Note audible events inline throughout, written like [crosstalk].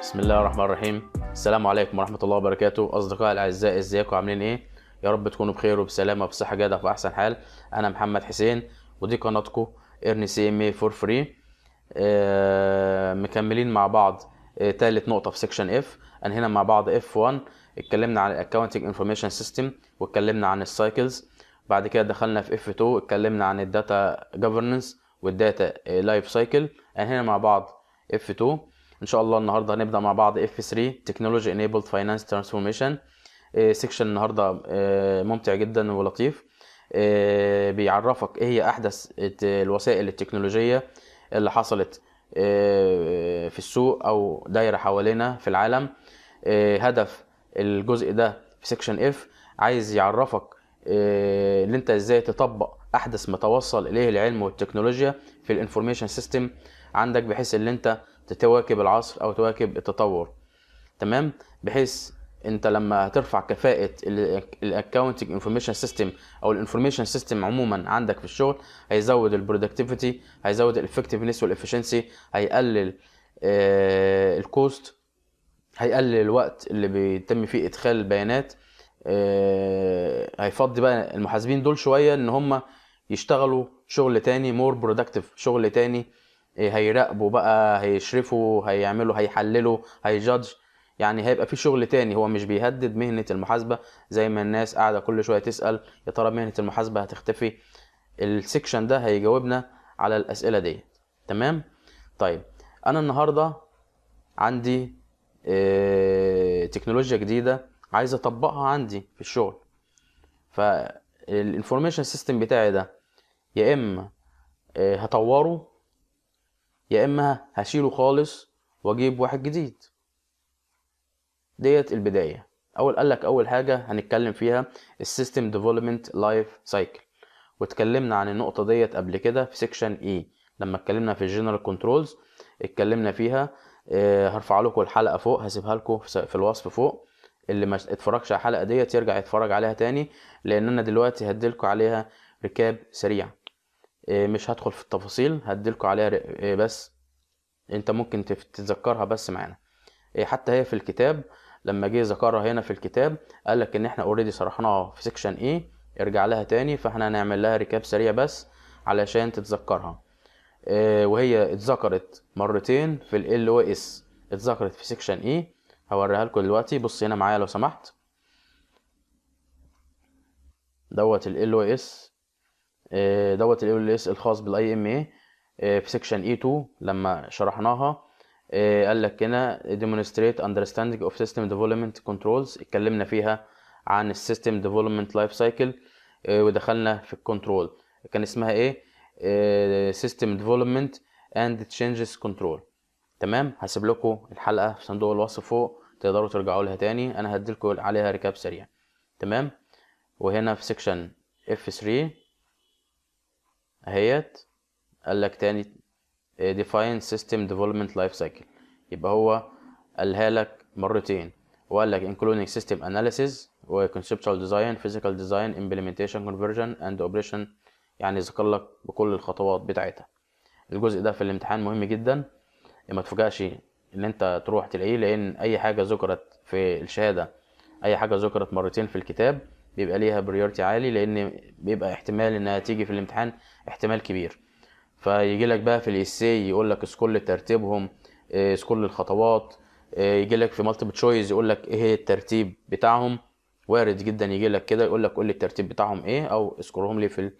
بسم الله الرحمن الرحيم السلام عليكم ورحمه الله وبركاته اصدقائي الاعزاء ازيكم عاملين ايه يا رب تكونوا بخير وبسلامه وبصحه جاده في احسن حال انا محمد حسين ودي قناتكم ارني سي ام اي فور فري آه، مكملين مع بعض ثالث آه، تالت نقطه في سيكشن اف انهينا مع بعض اف 1 اتكلمنا عن الاكونتنج انفورميشن سيستم واتكلمنا عن السايكلز بعد كده دخلنا في اف 2 اتكلمنا عن الداتا جوفرنس والداتا لايف سايكل انهينا مع بعض اف 2 ان شاء الله النهارده هنبدا مع بعض اف 3 تكنولوجي انيبلد فاينانس ترانسفورميشن سيكشن النهارده آه، ممتع جدا ولطيف آه، بيعرفك ايه هي احدث الوسائل التكنولوجيه اللي حصلت آه، في السوق او دايره حوالينا في العالم هدف الجزء ده في سيكشن اف عايز يعرفك ان انت ازاي تطبق احدث ما توصل اليه العلم والتكنولوجيا في الانفورميشن سيستم عندك بحيث ان انت تواكب العصر او تواكب التطور تمام بحيث انت لما هترفع كفاءه الاكونتنج انفورميشن سيستم او الانفورميشن سيستم عموما عندك في الشغل هيزود البرودكتيفيتي هيزود الافكتفنس والافشنسي هيقلل آه الكوست هيقلل الوقت اللي بيتم فيه ادخال البيانات آه هيفضي بقى المحاسبين دول شويه ان هم يشتغلوا شغل تاني مور برودكتيف شغل تاني إيه، هيراقبوا بقى هيشرفوا هيعملوا هيحللوا هيجادج يعني هيبقى في شغل تاني هو مش بيهدد مهنة المحاسبة زي ما الناس قاعدة كل شوية تسأل يا ترى مهنة المحاسبة هتختفي السكشن ده هيجاوبنا على الأسئلة دي تمام طيب أنا النهاردة عندي آه، تكنولوجيا جديدة عايز أطبقها عندي في الشغل فالانفورميشن سيستم بتاعي ده يا إما آه، هطوره يا اما هشيله خالص واجيب واحد جديد ديت البدايه اول قال لك اول حاجه هنتكلم فيها السيستم ديفلوبمنت لايف سايكل واتكلمنا عن النقطه ديت قبل كده في سيكشن اي e. لما اتكلمنا في الجنرال كنترولز اتكلمنا فيها اه هرفع لكم الحلقه فوق هسيبها لكم في الوصف فوق اللي ما اتفرجش على الحلقه ديت يرجع يتفرج عليها تاني لان انا دلوقتي هديلكوا عليها ركاب سريع إيه، مش هدخل في التفاصيل هديلكوا عليها إيه، بس انت ممكن تتذكرها بس معانا إيه، حتى هي في الكتاب لما جه ذكرها هنا في الكتاب قال لك ان احنا اوريدي صرحناها في سيكشن ايه ارجع لها تاني فاحنا هنعمل لها ريكاب سريع بس علشان تتذكرها وهي اتذكرت مرتين في ال ال و اس اتذكرت في سيكشن ايه e. هوريها لكم دلوقتي بص هنا معايا لو سمحت دوت ال ال و اس آه، دوت الـ ال اس الخاص بالاي ام آه، اي في سكشن اي 2 لما شرحناها آه، قال لك هنا demonstrate understanding of system development controls اتكلمنا فيها عن السيستم ديفلوبمنت لايف سايكل ودخلنا في الكنترول كان اسمها ايه سيستم ديفلوبمنت اند تشينجز كنترول تمام هسيب لكم الحلقه في صندوق الوصف فوق تقدروا ترجعوا لها تاني انا لكم عليها ريكاب سريع تمام وهنا في سكشن F3 اهيت قال لك تاني define system development life cycle يبقى هو قالها لك مرتين وقال لك including system analysis و conceptual design physical design implementation conversion and operation يعني ذكر لك بكل الخطوات بتاعتها الجزء ده في الامتحان مهم جدا ما تفاجئش ان انت تروح تلاقيه لان اي حاجه ذكرت في الشهاده اي حاجه ذكرت مرتين في الكتاب بيبقى ليها بريورتي عالي لان بيبقى احتمال انها تيجي في الامتحان احتمال كبير فيجي لك بقى في الاسي يقول لك سكول ترتيبهم سكول آه، الخطوات آه، يجي لك في مالتيبل تشويز يقول لك ايه الترتيب بتاعهم وارد جدا يجي لك كده يقول لك قول لي الترتيب بتاعهم ايه او اذكرهم لي في الـ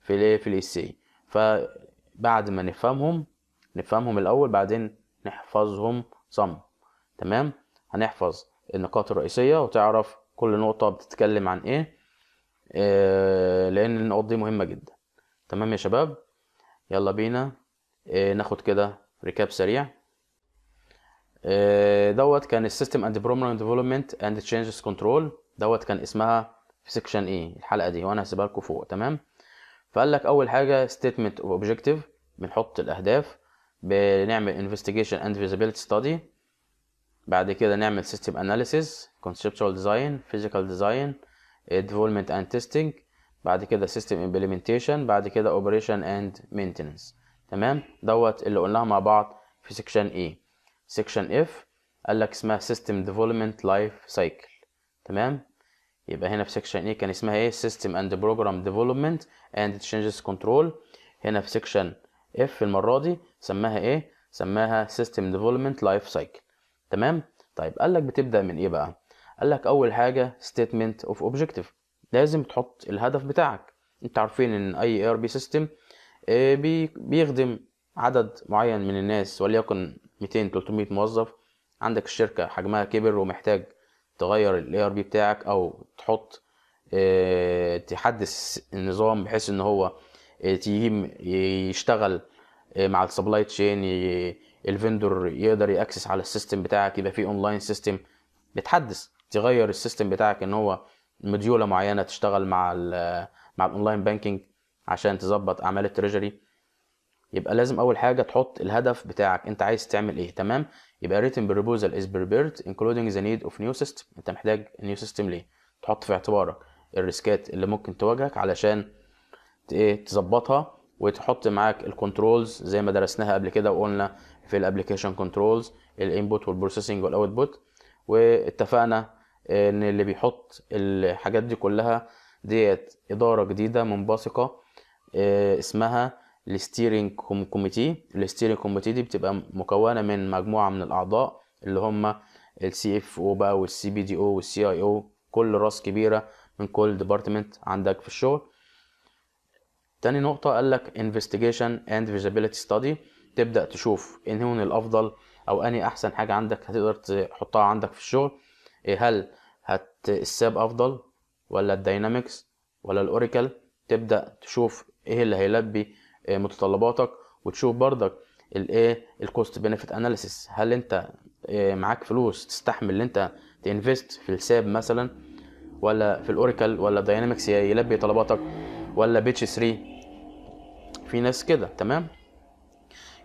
في الـ في الاسي فبعد ما نفهمهم نفهمهم الاول بعدين نحفظهم صم تمام هنحفظ النقاط الرئيسيه وتعرف كل نقطة بتتكلم عن ايه آه، لان النقط دي مهمة جدا تمام يا شباب يلا بينا آه، ناخد كده ريكاب سريع آه، دوت كان السيستم اند بروبلم ديفلوبمنت اند تشينجز كنترول دوت كان اسمها في سيكشن ايه e، الحلقة دي وانا هسيبها لكم فوق تمام فقال لك اول حاجة statement of objective بنحط الاهداف بنعمل investigation and visibility study بعد كده نعمل System Analysis conceptual design physical design development and testing بعد كده system implementation بعد كده operation and maintenance تمام دوت اللي قلناها مع بعض في section A section F قال لك اسمها system development life cycle تمام يبقى هنا في section A كان اسمها ايه system and program development and changes control هنا في section F المرة دي سماها ايه سماها system development life cycle تمام طيب قال لك بتبدا من ايه بقى قال لك اول حاجه ستيتمنت اوف اوبجكتيف لازم تحط الهدف بتاعك انت عارفين ان اي ار آه، بي سيستم بيخدم عدد معين من الناس وليكن 200 300 موظف عندك الشركه حجمها كبر ومحتاج تغير الاي ار بي بتاعك او تحط آه، تحدث النظام بحيث ان هو آه، يشتغل مع السبلاي تشين الفندور يقدر ياكسس على السيستم بتاعك يبقى في اونلاين سيستم بتحدث تغير السيستم بتاعك ان هو مديوله معينه تشتغل مع الـ مع الاونلاين بانكينج عشان تظبط اعمال التريجري يبقى لازم اول حاجه تحط الهدف بتاعك انت عايز تعمل ايه تمام يبقى ريتن بروبوزال از بريبيرد انكلودنج ذا نيد اوف نيو سيستم انت محتاج نيو سيستم ليه تحط في اعتبارك الريسكات اللي ممكن تواجهك علشان ايه تظبطها وتحط معاك الكنترولز زي ما درسناها قبل كده وقلنا في الابلكيشن كنترولز الانبوت والبروسيسنج والاوتبوت واتفقنا ان اللي بيحط الحاجات دي كلها ديت اداره جديده منبثقه آه، اسمها الستيرنج كوميتي الستيرنج كوميتي دي بتبقى مكونه من مجموعه من الاعضاء اللي هم السي اف او بقى والسي بي دي او والسي اي او كل راس كبيره من كل ديبارتمنت عندك في الشغل تاني نقطه قال لك انفستيجيشن اند فيزابيليتي ستادي تبدا تشوف ان إيه هون الافضل او اني احسن حاجه عندك هتقدر تحطها عندك في الشغل إيه هل هت الساب افضل ولا الداينامكس ولا الاوراكل تبدا تشوف ايه اللي هيلبي إيه متطلباتك وتشوف بردك الايه الكوست بنفيت اناليسيس هل انت معاك فلوس تستحمل ان انت تنفست في الساب مثلا ولا في الاوراكل ولا الداينامكس يلبي طلباتك ولا بيتش 3 في ناس كده تمام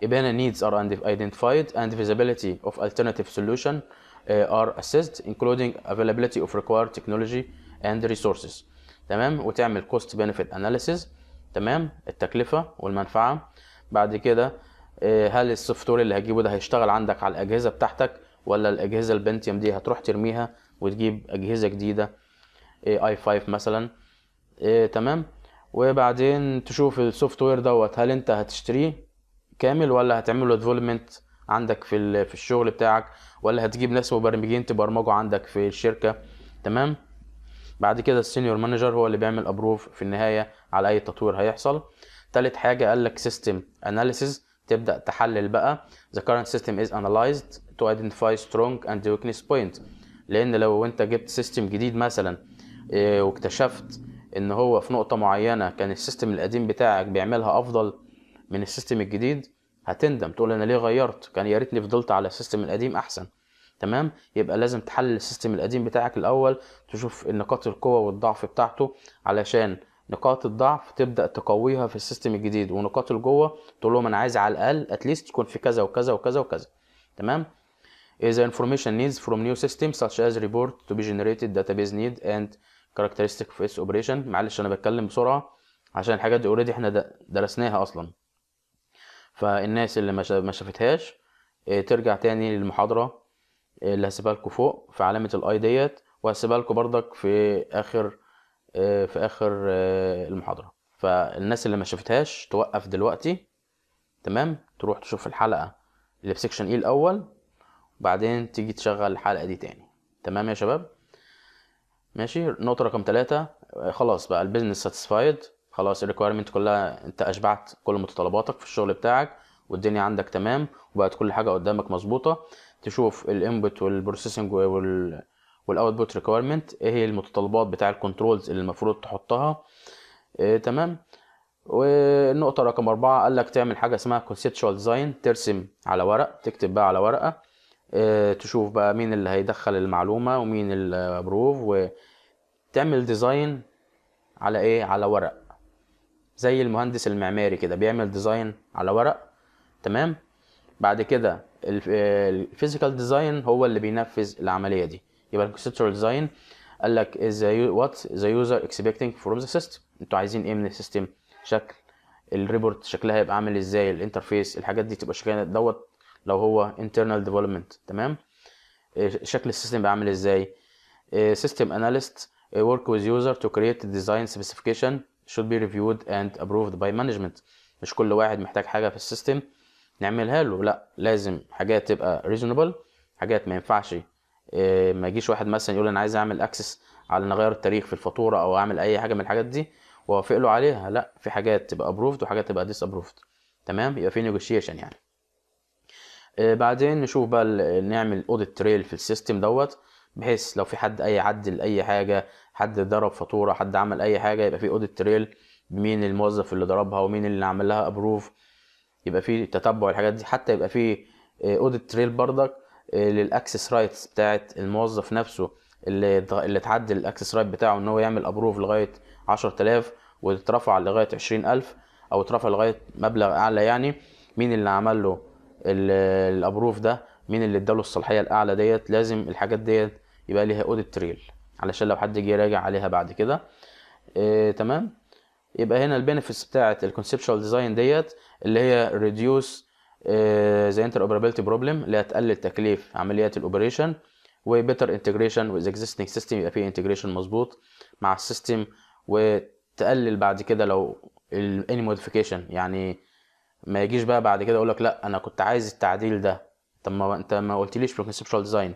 يبقى هنا needs are identified and feasibility of alternative solution uh, are assessed including availability of required technology and resources تمام وتعمل cost benefit analysis تمام التكلفه والمنفعه بعد كده uh, هل السوفت وير اللي هتجيبه ده هيشتغل عندك على الاجهزه بتاعتك ولا الاجهزه البنتيوم دي هتروح ترميها وتجيب اجهزه جديده آه، اي 5 مثلا آه، تمام وبعدين تشوف السوفت وير دوت هل انت هتشتريه كامل ولا هتعمله ديفلوبمنت عندك في في الشغل بتاعك ولا هتجيب ناس مبرمجين تبرمجوا عندك في الشركه تمام بعد كده السينيور مانجر هو اللي بيعمل ابروف في النهايه على اي تطوير هيحصل تالت حاجه قال لك سيستم اناليسيز تبدا تحلل بقى the current system is analyzed to identify strong and weakness point لان لو انت جبت سيستم جديد مثلا آه، واكتشفت ان هو في نقطه معينه كان السيستم القديم بتاعك بيعملها افضل من السيستم الجديد هتندم تقول انا ليه غيرت كان يا ريتني فضلت على السيستم القديم احسن تمام يبقى لازم تحلل السيستم القديم بتاعك الاول تشوف النقاط القوه والضعف بتاعته علشان نقاط الضعف تبدا تقويها في السيستم الجديد ونقاط القوه تقول لهم انا عايز على الاقل اتليست يكون في كذا وكذا وكذا وكذا تمام اذا انفورميشن نيدز فروم نيو سيستم systems such as report to be generated database need and characteristic of its operation معلش انا بتكلم بسرعه عشان الحاجات دي اوريدي احنا درسناها اصلا فالناس اللي ما شافتهاش آه، ترجع تاني للمحاضرة آه، اللي هسيبها لكم فوق في علامة الاي ديت وهسيبها لكم بردك في اخر آه، في اخر المحاضرة فالناس اللي ما شافتهاش توقف دلوقتي تمام تروح تشوف الحلقة اللي في سيكشن اي e الاول وبعدين تيجي تشغل الحلقة دي تاني تمام يا شباب ماشي نقطة رقم ثلاثة خلاص بقى البيزنس ساتسفايد خلاص الريكويرمنت كلها انت اشبعت كل متطلباتك في الشغل بتاعك والدنيا عندك تمام وبقت كل حاجه قدامك مظبوطه تشوف الانبوت والبروسيسنج وال والاوتبوت ريكويرمنت ايه هي المتطلبات بتاع الكنترولز اللي المفروض تحطها إيه تمام والنقطة رقم أربعة قال لك تعمل حاجة اسمها conceptual design ترسم على ورق تكتب بقى على ورقة إيه تشوف بقى مين اللي هيدخل المعلومة ومين البروف وتعمل ديزاين على ايه على ورق زي المهندس المعماري كده بيعمل ديزاين على ورق تمام بعد كده الفيزيكال ديزاين هو اللي بينفذ العمليه دي يبقى الكونسبتوال ديزاين قال لك وات ذا يوزر اكسبكتنج فروم ذا سيستم انتوا عايزين ايه من السيستم شكل الريبورت شكلها هيبقى عامل ازاي الانترفيس الحاجات دي تبقى شكلها دوت لو هو internal development تمام آه، شكل السيستم بيعمل ازاي سيستم آه، اناليست آه، work with user to create ديزاين design specification should be reviewed and approved by management مش كل واحد محتاج حاجه في السيستم نعملها له لا لازم حاجات تبقى reasonable حاجات ما ينفعش آه، ما يجيش واحد مثلا يقول انا عايز اعمل اكسس على ان اغير التاريخ في الفاتوره او اعمل اي حاجه من الحاجات دي واوافق له عليها لا في حاجات تبقى approved وحاجات تبقى ديس approved تمام يبقى في نيجوشيشن يعني آه، بعدين نشوف بقى نعمل اوديت تريل في السيستم دوت بحيث لو في حد اي عدل اي حاجه حد ضرب فاتوره حد عمل اي حاجه يبقى في اوديت تريل مين الموظف اللي ضربها ومين اللي عمل لها ابروف يبقى في تتبع الحاجات دي حتى يبقى في اوديت تريل بردك للاكسس رايتس بتاعت الموظف نفسه اللي اللي اتعدل الاكسس رايت بتاعه ان هو يعمل ابروف لغايه 10000 وترفع لغايه 20000 او اترفع لغايه مبلغ اعلى يعني مين اللي عمل له الابروف ده مين اللي اداله الصلاحيه الاعلى ديت لازم الحاجات ديت يبقى ليها اوديت تريل علشان لو حد جه يراجع عليها بعد كده آه تمام يبقى هنا البينفيتس بتاعه الكونسبشوال ديزاين ديت اللي هي ريديوس ذا انتر اوبرابيلتي بروبلم اللي تقلل تكليف عمليات الاوبريشن وبيتر انتجريشن وذ اكزيستنج سيستم يبقى فيه انتجريشن مظبوط مع السيستم وتقلل بعد كده لو اني موديفيكيشن يعني ما يجيش بقى بعد كده اقول لك لا انا كنت عايز التعديل ده طب ما انت ما قلتليش في الكونسبشوال ديزاين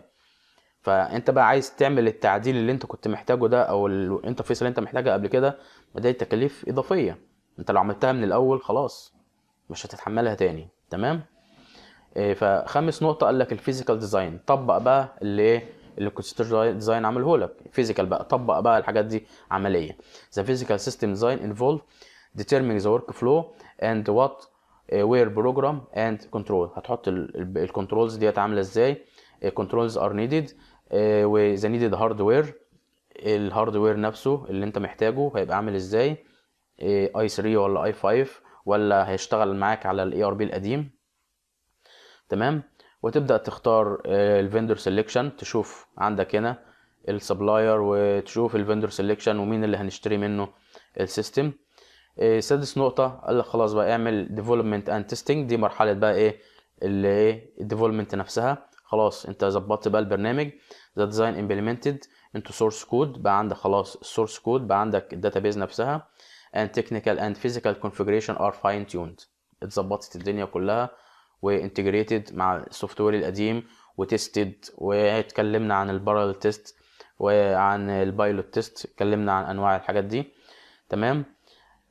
فانت بقى عايز تعمل التعديل اللي انت كنت محتاجه ده او الانترفيس اللي انت محتاجها قبل كده ده تكاليف اضافيه انت لو عملتها من الاول خلاص مش هتتحملها تاني تمام آه، فخامس نقطه قال لك الفيزيكال ديزاين طبق بقى اللي ايه اللي كنت ديزاين عمله لك فيزيكال بقى طبق بقى الحاجات دي عمليه ذا فيزيكال سيستم ديزاين انفولد determining ذا ورك فلو اند وات وير بروجرام اند كنترول هتحط الكنترولز ديت عامله ازاي كنترولز ار نيدد وذا نيدد هاردوير الهاردوير نفسه اللي انت محتاجه هيبقى عامل ازاي اي آه، 3 ولا اي 5 ولا هيشتغل معاك على الاي ار بي القديم تمام وتبدا تختار آه، الفندور سيلكشن تشوف عندك هنا السبلاير وتشوف الفندور سيلكشن ومين اللي هنشتري منه السيستم آه، سادس نقطة قال لك خلاص بقى اعمل ديفلوبمنت اند تيستينج دي مرحلة بقى ايه اللي ايه الديفلوبمنت نفسها خلاص انت ظبطت بقى البرنامج ذا ديزاين امبلمنتد انتو سورس كود بقى عندك خلاص السورس كود بقى عندك الداتابيز نفسها and technical and physical configuration are fine tuned اتظبطت الدنيا كلها وانتجريتد مع السوفت وير القديم وتستد واتكلمنا عن البارل تيست وعن البايلوت تيست اتكلمنا عن انواع الحاجات دي تمام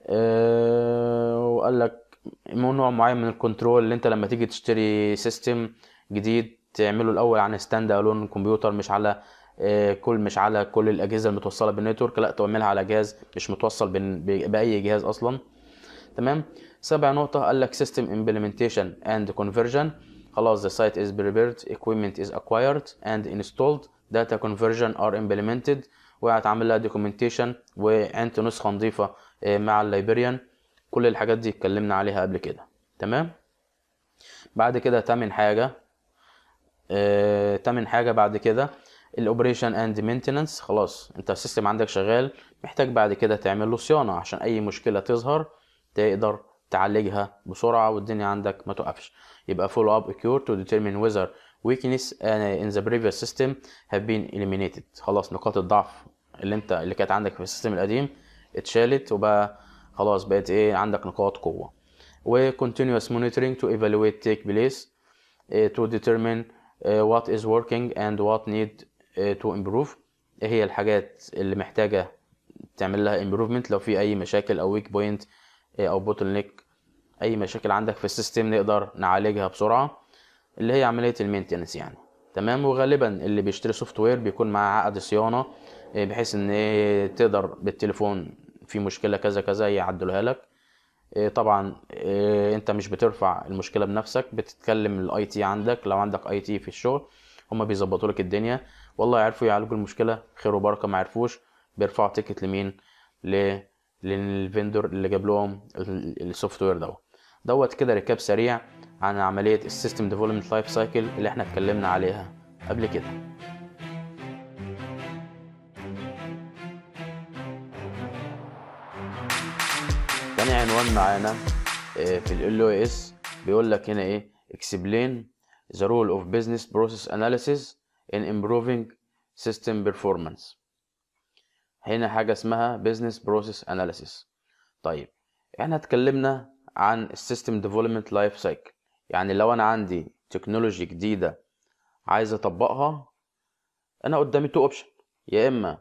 أه وقال لك نوع معين من الكنترول اللي انت لما تيجي تشتري سيستم جديد تعمله الاول عن ستاند الون كمبيوتر مش على آه، كل مش على كل الاجهزه المتوصله بالنتورك لا تعملها على جهاز مش متوصل باي جهاز اصلا تمام سبع نقطه قال لك سيستم امبلمنتيشن اند كونفرجن خلاص the site is prepared equipment is acquired and installed data conversion are implemented وهتعمل لها documentation وانت نسخه نظيفه آه، مع الليبريان كل الحاجات دي اتكلمنا عليها قبل كده تمام بعد كده تامن حاجه آه، تامن حاجه بعد كده الاوبريشن اند مينتننس خلاص انت السيستم عندك شغال محتاج بعد كده تعمل له صيانه عشان اي مشكله تظهر تقدر تعالجها بسرعه والدنيا عندك ما توقفش يبقى فولو اب كيور تو ديتيرمين ويذر ويكنس ان ذا بريفيوس سيستم هاف بين اليمينيتد خلاص نقاط الضعف اللي انت اللي كانت عندك في السيستم القديم اتشالت وبقى خلاص بقت ايه عندك نقاط قوه وكونتينوس continuous تو ايفالويت تيك بليس تو ديتيرمين آه، what is working and what need آه، to improve ايه هي الحاجات اللي محتاجه تعمل لها improvement لو في اي مشاكل او weak point آه، او بوتل اي مشاكل عندك في السيستم نقدر نعالجها بسرعه اللي هي عمليه المينتنس يعني تمام وغالبا اللي بيشتري سوفت وير بيكون معاه عقد صيانه بحيث ان تقدر بالتليفون في مشكله كذا كذا يعدلها لك إيه، طبعا إيه، انت مش بترفع المشكله بنفسك بتتكلم الاي تي عندك لو عندك اي تي في الشغل هما بيظبطوا لك الدنيا والله عرفوا يعالجوا المشكله خير وبركه ما عرفوش بيرفعوا تيكت لمين للفندور اللي جاب لهم السوفت وير دوت دوت كده ركاب سريع عن عمليه السيستم ديفلوبمنت لايف سايكل اللي احنا اتكلمنا عليها قبل كده كمان معانا آه، في ال او اس بيقول لك هنا ايه explain the role of business process analysis in improving system performance هنا حاجة اسمها business process analysis طيب احنا اتكلمنا عن السيستم ديفلوبمنت لايف سايكل يعني لو انا عندي تكنولوجي جديدة عايز اطبقها انا قدامي تو اوبشن يا اما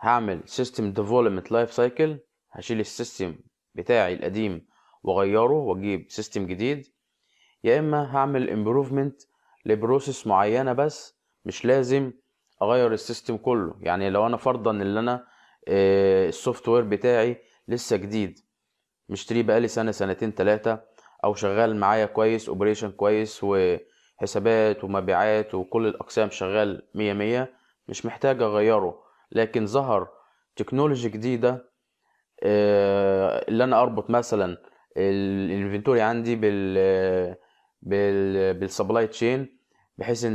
هعمل سيستم ديفلوبمنت لايف سايكل هشيل السيستم بتاعي القديم واغيره واجيب سيستم جديد يا اما هعمل امبروفمنت لبروسيس معينه بس مش لازم اغير السيستم كله يعني لو انا فرضا ان انا آه، السوفت وير بتاعي لسه جديد مشتريه بقالي سنه سنتين ثلاثه او شغال معايا كويس اوبريشن كويس وحسابات ومبيعات وكل الاقسام شغال مية مية مش محتاج اغيره لكن ظهر تكنولوجي جديده آه، اللي انا اربط مثلا الانفنتوري عندي بال بال بالسبلاي تشين بحيث ان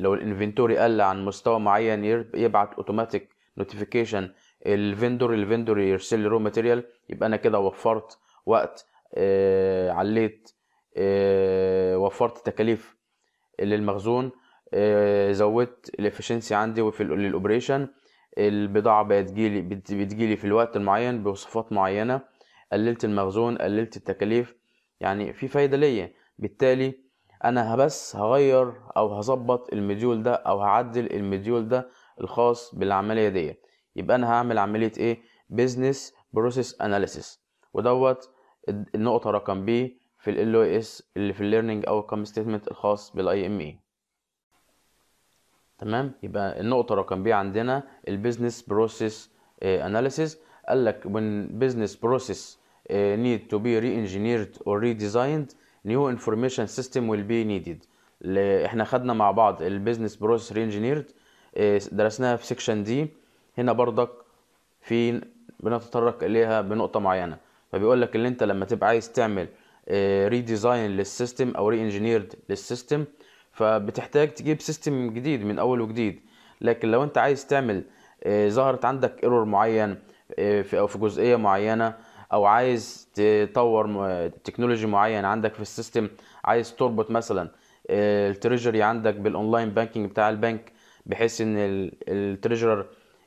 لو الانفنتوري قل عن مستوى معين يبعت اوتوماتيك نوتيفيكيشن الفندور الفندور يرسل لي رو ماتيريال يبقى انا كده وفرت وقت آه، عليت آه، وفرت تكاليف للمخزون زودت الافشنسي عندي وفي الاوبريشن البضاعة بتجيلي بتجيلي في الوقت المعين بوصفات معينة قللت المخزون قللت التكاليف يعني في فايدة ليا بالتالي أنا بس هغير أو هظبط المديول ده أو هعدل المديول ده الخاص بالعملية دي يبقى أنا هعمل عملية إيه بيزنس بروسيس أناليسيس ودوت النقطة رقم بي في ال LOS اللي في الـ Learning Outcome Statement الخاص بالـ IME تمام يبقى النقطه رقم بي عندنا البيزنس بروسيس اناليسيس قال لك when business process آه، need to be re-engineered or redesigned new information system will be needed احنا خدنا مع بعض البيزنس بروسيس re-engineered آه، درسناها في سيكشن دي هنا برضك في بنتطرق اليها بنقطه معينه فبيقول لك ان انت لما تبقى عايز تعمل ريديزاين آه، للسيستم او ري انجينيرد للسيستم فبتحتاج تجيب سيستم جديد من اول وجديد لكن لو انت عايز تعمل آه، ظهرت عندك ايرور معين آه، في او في جزئيه معينه او عايز تطور تكنولوجي معين عندك في السيستم عايز تربط مثلا آه، التريجري عندك بالاونلاين بانكينج بتاع البنك بحيث ان التريجرر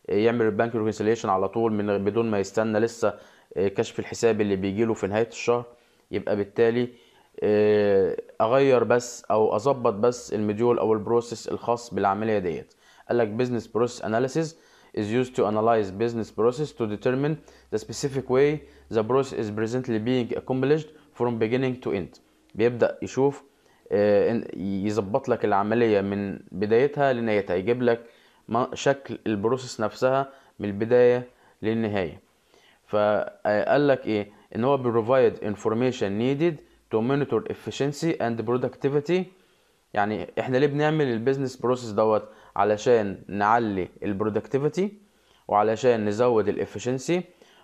يعمل البنك ريكونسيليشن على طول من بدون ما يستنى لسه كشف الحساب اللي بيجيله في نهايه الشهر يبقى بالتالي آه، اغير بس او اظبط بس المديول او البروسيس الخاص بالعمليه ديت قال لك business process analysis is used to analyze business process to determine the specific way the process is presently being accomplished from beginning to end بيبدا يشوف آه، يظبط لك العمليه من بدايتها لنهايتها يجيب لك شكل البروسيس نفسها من البدايه للنهايه فقال لك ايه ان هو بروفايد انفورميشن نيدد to monitor efficiency and productivity يعني احنا ليه بنعمل البيزنس بروسيس دوت علشان نعلي البرودكتيفيتي وعلشان نزود الافشنسي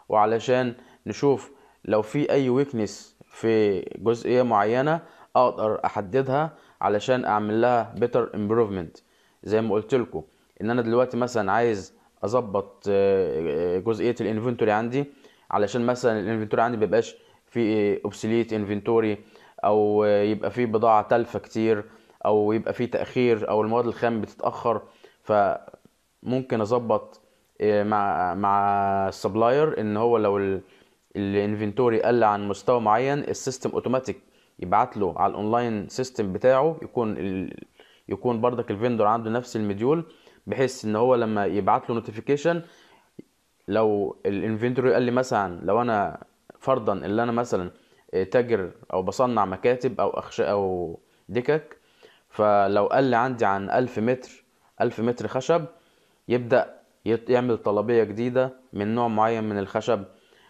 وعلشان نشوف لو في اي ويكنس في جزئيه معينه اقدر احددها علشان اعمل لها بيتر امبروفمنت زي ما قلت لكم ان انا دلوقتي مثلا عايز اظبط آه، آه، جزئيه الانفنتوري عندي علشان مثلا الانفنتوري عندي مبيبقاش في اوبسليت انفنتوري او يبقى في بضاعه تالفه كتير او يبقى في تاخير او المواد الخام بتتاخر فممكن اظبط آه، مع مع السبلاير ان هو لو الانفنتوري قل عن مستوى معين السيستم اوتوماتيك يبعت له على الاونلاين سيستم بتاعه يكون ال... يكون بردك الفندور عنده نفس المديول بحيث ان هو لما يبعت له نوتيفيكيشن لو الانفنتوري قال لي مثلا لو انا فرضا اللي انا مثلا آه، تاجر او بصنع مكاتب او اخشاء او دكك فلو قل عندي عن ألف متر ألف متر خشب يبدأ يعمل طلبية جديدة من نوع معين من الخشب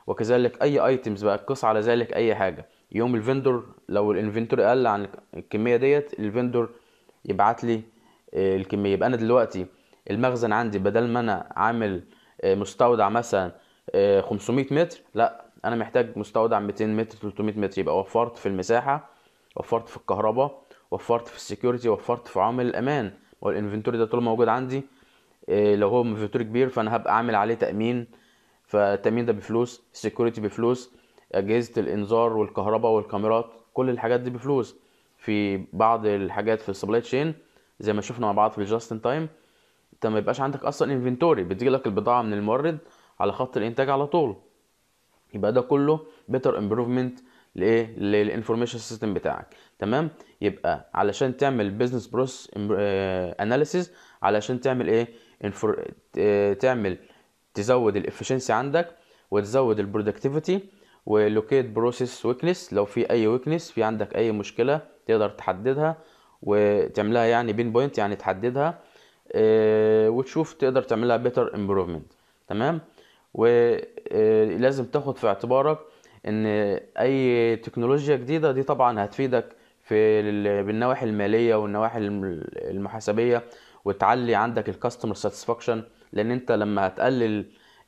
وكذلك أي ايتمز بقى قيس على ذلك أي حاجة يوم الفندور لو الانفنتوري قل عن الكمية ديت الفندور يبعت لي آه، الكمية يبقى أنا دلوقتي المخزن عندي بدل ما أنا عامل آه، مستودع مثلا 500 متر لا انا محتاج مستودع 200 متر 300 متر يبقى وفرت في المساحه وفرت في الكهرباء وفرت في السكيورتي وفرت في عامل الامان والانفنتوري ده طول موجود عندي إيه، لو هو انفنتوري كبير فانا هبقى عامل عليه تامين فالتامين ده بفلوس السكيورتي بفلوس اجهزه الانذار والكهرباء والكاميرات كل الحاجات دي بفلوس في بعض الحاجات في السبلاي تشين زي ما شفنا مع بعض في الجاست ان تايم انت ما يبقاش عندك اصلا انفنتوري بتجيلك البضاعه من المورد على خط الانتاج على طول يبقى ده كله بيتر امبروفمنت لايه للانفورميشن سيستم بتاعك تمام يبقى علشان تعمل بزنس بروس اناليسيز علشان تعمل ايه انفور... آه، تعمل تزود الافشنسي عندك وتزود البرودكتيفيتي ولوكيت بروسيس ويكنس لو في اي ويكنس في عندك اي مشكله تقدر تحددها وتعملها يعني بين بوينت يعني تحددها آه، وتشوف تقدر تعملها بيتر امبروفمنت تمام ولازم آه، تاخد في اعتبارك ان اي تكنولوجيا جديدة دي طبعا هتفيدك في بالنواحي المالية والنواحي المحاسبية وتعلي عندك الكاستمر ساتسفاكشن لان انت لما هتقلل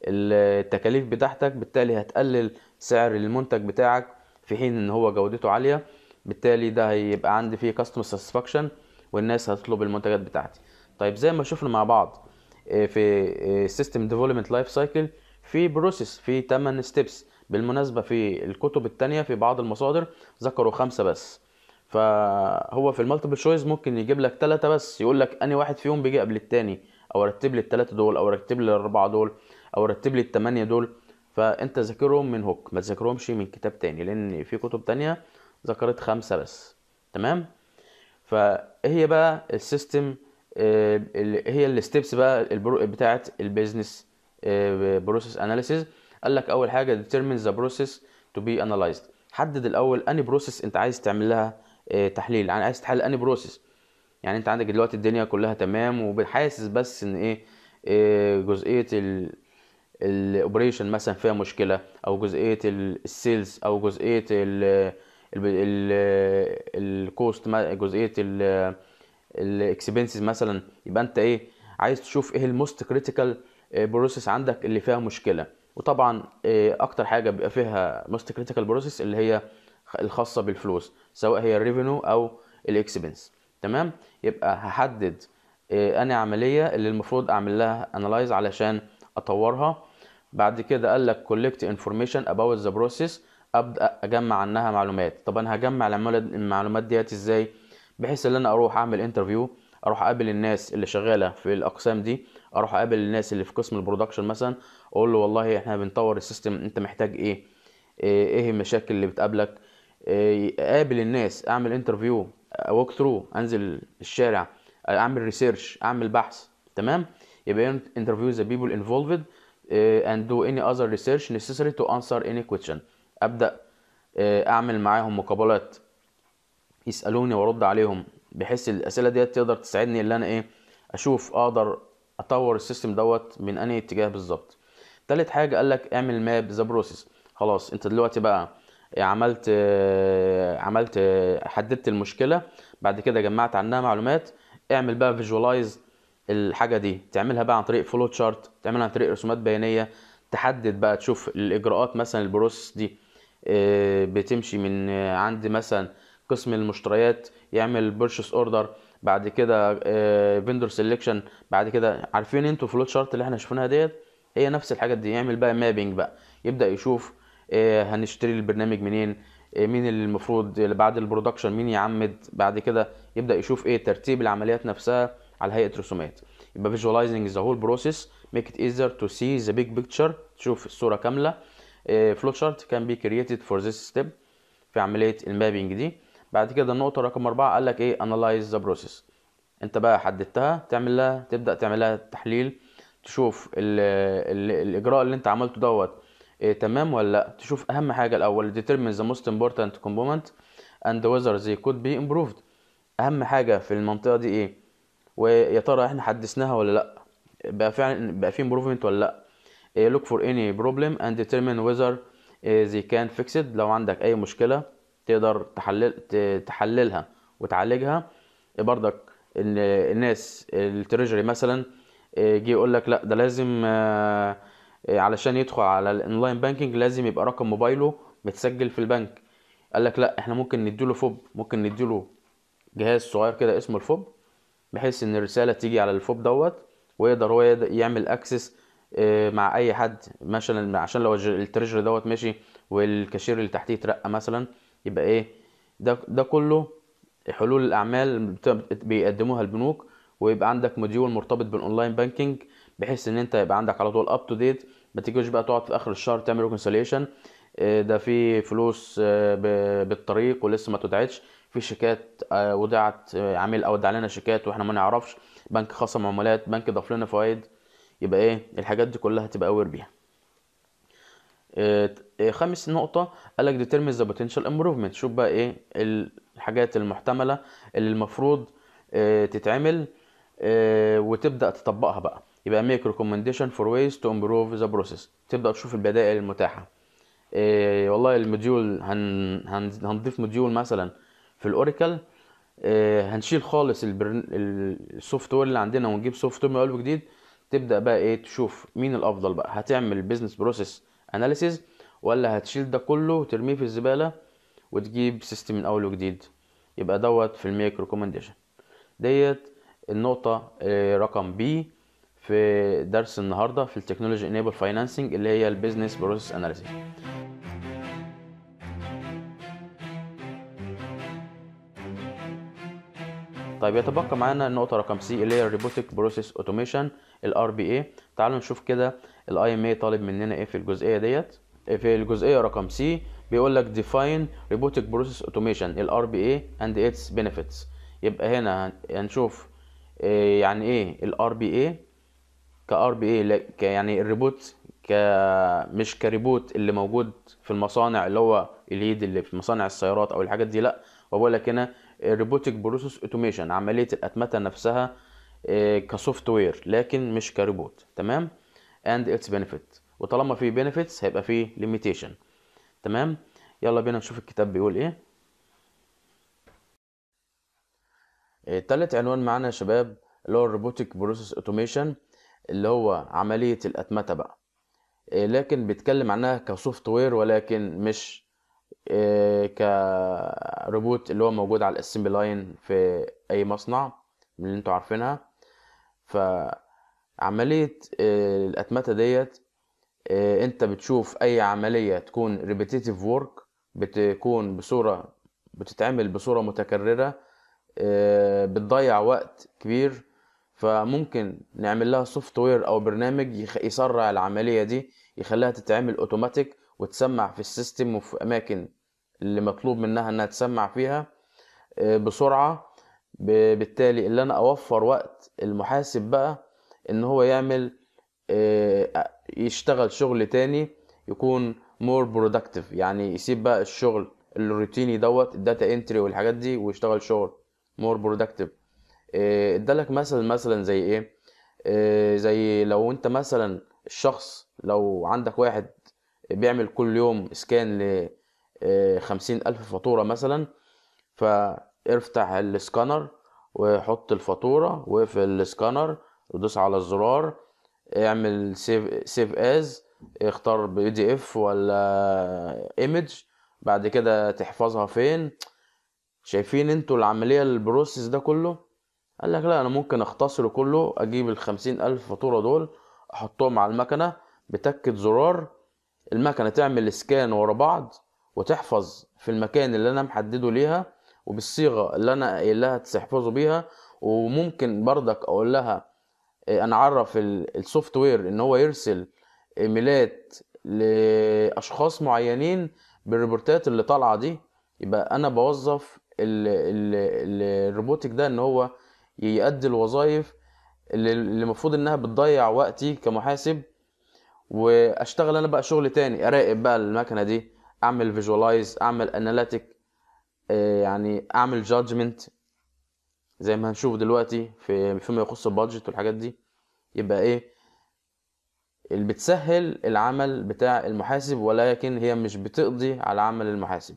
التكاليف بتاعتك بالتالي هتقلل سعر المنتج بتاعك في حين ان هو جودته عاليه بالتالي ده هيبقى عندي فيه كاستمر ساتسفاكشن والناس هتطلب المنتجات بتاعتي طيب زي ما شفنا مع بعض آه، في سيستم ديفلوبمنت لايف سايكل في بروسيس في 8 ستيبس بالمناسبة في الكتب التانية في بعض المصادر ذكروا خمسة بس فهو في المالتيبل شويز ممكن يجيب لك ثلاثة بس يقول لك أنهي واحد فيهم بيجي قبل التاني أو رتب لي الثلاثة دول أو رتب لي الأربعة دول أو رتب لي التمانية دول فأنت ذاكرهم من هوك ما تذاكرهمش من كتاب تاني لأن في كتب تانية ذكرت خمسة بس تمام هي بقى السيستم آه، هي الستبس بقى بتاعت البيزنس بروسيس آه، اناليسيز قال لك اول حاجه determine the process to be analyzed حدد الاول اني بروسيس انت عايز تعمل لها آه، تحليل يعني عايز تحلل اني بروسيس يعني انت عندك دلوقتي الدنيا كلها تمام وحاسس بس ان ايه, إيه جزئيه الاوبريشن مثلا فيها مشكله او جزئيه السيلز او جزئيه الكوست جزئيه الاكسبنسز مثلا يبقى انت ايه عايز تشوف ايه الموست كريتيكال آه، بروسيس عندك اللي فيها مشكله وطبعا آه، اكتر حاجه بيبقى فيها موست كريتيكال بروسيس اللي هي الخاصه بالفلوس سواء هي الريفينو او الاكسبنس تمام يبقى هحدد آه، انا عمليه اللي المفروض اعمل لها انالايز علشان اطورها بعد كده قال لك كولكت انفورميشن اباوت ذا بروسيس ابدا اجمع عنها معلومات طب انا هجمع المعلومات ديت ازاي بحيث ان انا اروح اعمل انترفيو اروح اقابل الناس اللي شغاله في الاقسام دي اروح اقابل الناس اللي في قسم البرودكشن مثلا اقول له والله احنا بنطور السيستم انت محتاج ايه ايه, إيه المشاكل اللي بتقابلك إيه، اقابل الناس اعمل انترفيو ووك ثرو انزل الشارع اعمل ريسيرش اعمل بحث تمام يبقى انترفيو ذا بيبل انفولفد اند دو اني اذر ريسيرش نيسيسري تو انسر اني كويشن ابدا إيه، اعمل معاهم مقابلات يسالوني وارد عليهم بحيث الاسئله ديت تقدر تساعدني ان انا ايه اشوف اقدر اطور السيستم دوت من انهي اتجاه بالظبط تالت حاجه قال لك اعمل ماب ذا بروسيس خلاص انت دلوقتي بقى عملت عملت حددت المشكله بعد كده جمعت عنها معلومات اعمل بقى فيجوالايز الحاجه دي تعملها بقى عن طريق فلو تشارت تعملها عن طريق رسومات بيانيه تحدد بقى تشوف الاجراءات مثلا البروسيس دي آه، بتمشي من عند مثلا قسم المشتريات يعمل بيرشس اوردر بعد كده فيندور آه، سيلكشن بعد كده عارفين انتوا فلوت شارت اللي احنا شفناها ديت هي نفس الحاجات دي يعمل بقى مابنج بقى يبدا يشوف آه، هنشتري البرنامج منين آه، مين اللي المفروض اللي بعد البرودكشن مين يعمد بعد كده يبدا يشوف ايه ترتيب العمليات نفسها على هيئه رسومات يبقى فيجواليزنج ذا هول بروسيس ميك ات ايزر تو سي ذا بيج بيكتشر تشوف الصوره كامله فلوت شارت كان بي كرييتد فور ذيس ستيب في عمليه المابنج دي بعد كده النقطه رقم أربعة قال لك ايه analyze the process انت بقى حددتها تعمل لها تبدا تعملها تحليل تشوف ال الـ الاجراء اللي انت عملته دوت إيه تمام ولا لا تشوف اهم حاجه الاول determine the most important component and whether they could be improved اهم حاجه في المنطقه دي ايه ويا ترى احنا حدثناها ولا لا بقى فعلا بقى في improvement ولا لا إيه look for any problem and determine whether إيه، they can fix it لو عندك اي مشكله تقدر تحلل تحللها وتعالجها إيه بردك ان الناس التريجري مثلا إيه جه يقول لك لا ده لازم آه، إيه علشان يدخل على الاونلاين بانكينج لازم يبقى رقم موبايله متسجل في البنك قال لك لا احنا ممكن نديله فوب ممكن نديله جهاز صغير كده اسمه الفوب بحيث ان الرساله تيجي على الفوب دوت ويقدر هو يعمل اكسس آه، مع اي حد مثلا عشان لو التريجري دوت ماشي والكاشير اللي تحتيه اترقى مثلا يبقى ايه ده ده كله حلول الاعمال بيقدموها البنوك ويبقى عندك موديول مرتبط بالاونلاين بانكينج بحيث ان انت يبقى عندك على طول اب تو ديت ما تيجيش بقى تقعد في اخر الشهر تعمل ريكونسيليشن آه، ده في فلوس آه، بالطريق ولسه ما تدعتش في شيكات آه، وضعت عميل اودع لنا شيكات واحنا ما نعرفش بنك خصم عمولات بنك ضاف لنا فوائد يبقى ايه الحاجات دي كلها تبقى اوير بيها آه، آه، خامس نقطة قال لك determines the potential improvement شوف بقى ايه الحاجات المحتملة اللي المفروض آه، تتعمل وتبدأ تطبقها بقى يبقى make recommendation for ways to improve the process تبدأ تشوف البدائل المتاحة والله الموديول هن... هنضيف موديول مثلا في الاوراكل هنشيل خالص السوفت وير اللي عندنا ونجيب سوفت وير جديد تبدا بقى ايه تشوف مين الافضل بقى هتعمل بيزنس بروسيس اناليسيز ولا هتشيل ده كله وترميه في الزباله وتجيب سيستم من اول وجديد يبقى دوت في الميك ريكومنديشن ديت النقطه آه، رقم بي في درس النهارده في التكنولوجي انيبل فاينانسنج اللي هي البيزنس بروسيس اناليسيز طيب يتبقى معانا النقطه رقم سي اللي هي الروبوتك بروسيس اوتوميشن الار بي اي تعالوا نشوف كده الاي ام اي طالب مننا ايه في الجزئيه ديت في الجزئيه رقم سي بيقول لك روبوتك بروسيس اوتوميشن الار بي RPA اند اتس benefits يبقى هنا هنشوف آه، يعني ايه بي RPA كار RPA اي يعني الريبوت ك مش كريبوت اللي موجود في المصانع اللي هو اليد اللي في مصانع السيارات او الحاجات دي لا وبقول لك هنا الروبوتك بروسيس اوتوميشن عمليه الاتمته نفسها آه، كسوفت وير لكن مش كريبوت تمام and its benefit وطالما في benefits هيبقى في limitation تمام يلا بينا نشوف الكتاب بيقول ايه, إيه، تالت عنوان معانا يا شباب اللي هو الروبوتك بروسيس اوتوميشن اللي هو عمليه الاتمته بقى إيه، لكن بيتكلم عنها كسوفت وير ولكن مش إيه، كروبوت اللي هو موجود على الاسمبلي لاين في اي مصنع من اللي انتوا عارفينها ف عملية آه، الأتمتة ديت آه، انت بتشوف اي عملية تكون ريبيتيتيف وورك بتكون بصورة بتتعمل بصورة متكررة آه، بتضيع وقت كبير فممكن نعمل لها سوفت وير او برنامج يسرع العملية دي يخليها تتعمل اوتوماتيك وتسمع في السيستم وفي اماكن اللي مطلوب منها انها تسمع فيها بسرعة بالتالي اللي انا اوفر وقت المحاسب بقى ان هو يعمل آه، يشتغل شغل تاني يكون مور برودكتيف يعني يسيب بقى الشغل الروتيني دوت الداتا انتري والحاجات دي ويشتغل شغل مور برودكتيف ادالك مثل مثلا زي ايه آه، زي لو انت مثلا الشخص لو عندك واحد بيعمل كل يوم اسكان ل آه، خمسين الف فاتورة مثلا فافتح السكانر وحط الفاتورة واقفل السكانر ودوس على الزرار اعمل سيف سيف از اختار بي دي اف ولا ايمج بعد كده تحفظها فين شايفين انتوا العملية البروسيس ده كله قال لك لا انا ممكن اختصره كله اجيب الخمسين الف فاتورة دول احطهم على المكنة بتكة زرار المكنة تعمل سكان ورا بعض وتحفظ في المكان اللي انا محدده ليها وبالصيغة اللي انا قايلها تحفظه بيها وممكن بردك اقول لها آه، انا اعرف السوفت وير ان هو يرسل ايميلات لاشخاص معينين بالريبورتات اللي طالعه دي يبقى انا بوظف الروبوتك ده ان هو يؤدي الوظائف اللي المفروض انها بتضيع وقتي كمحاسب واشتغل انا بقى شغل تاني اراقب بقى المكنه دي اعمل فيجوالايز اعمل اناليتيك آه، يعني اعمل جادجمنت زي ما هنشوف دلوقتي في فيما يخص البادجت والحاجات دي يبقى ايه اللي بتسهل العمل بتاع المحاسب ولكن هي مش بتقضي على عمل المحاسب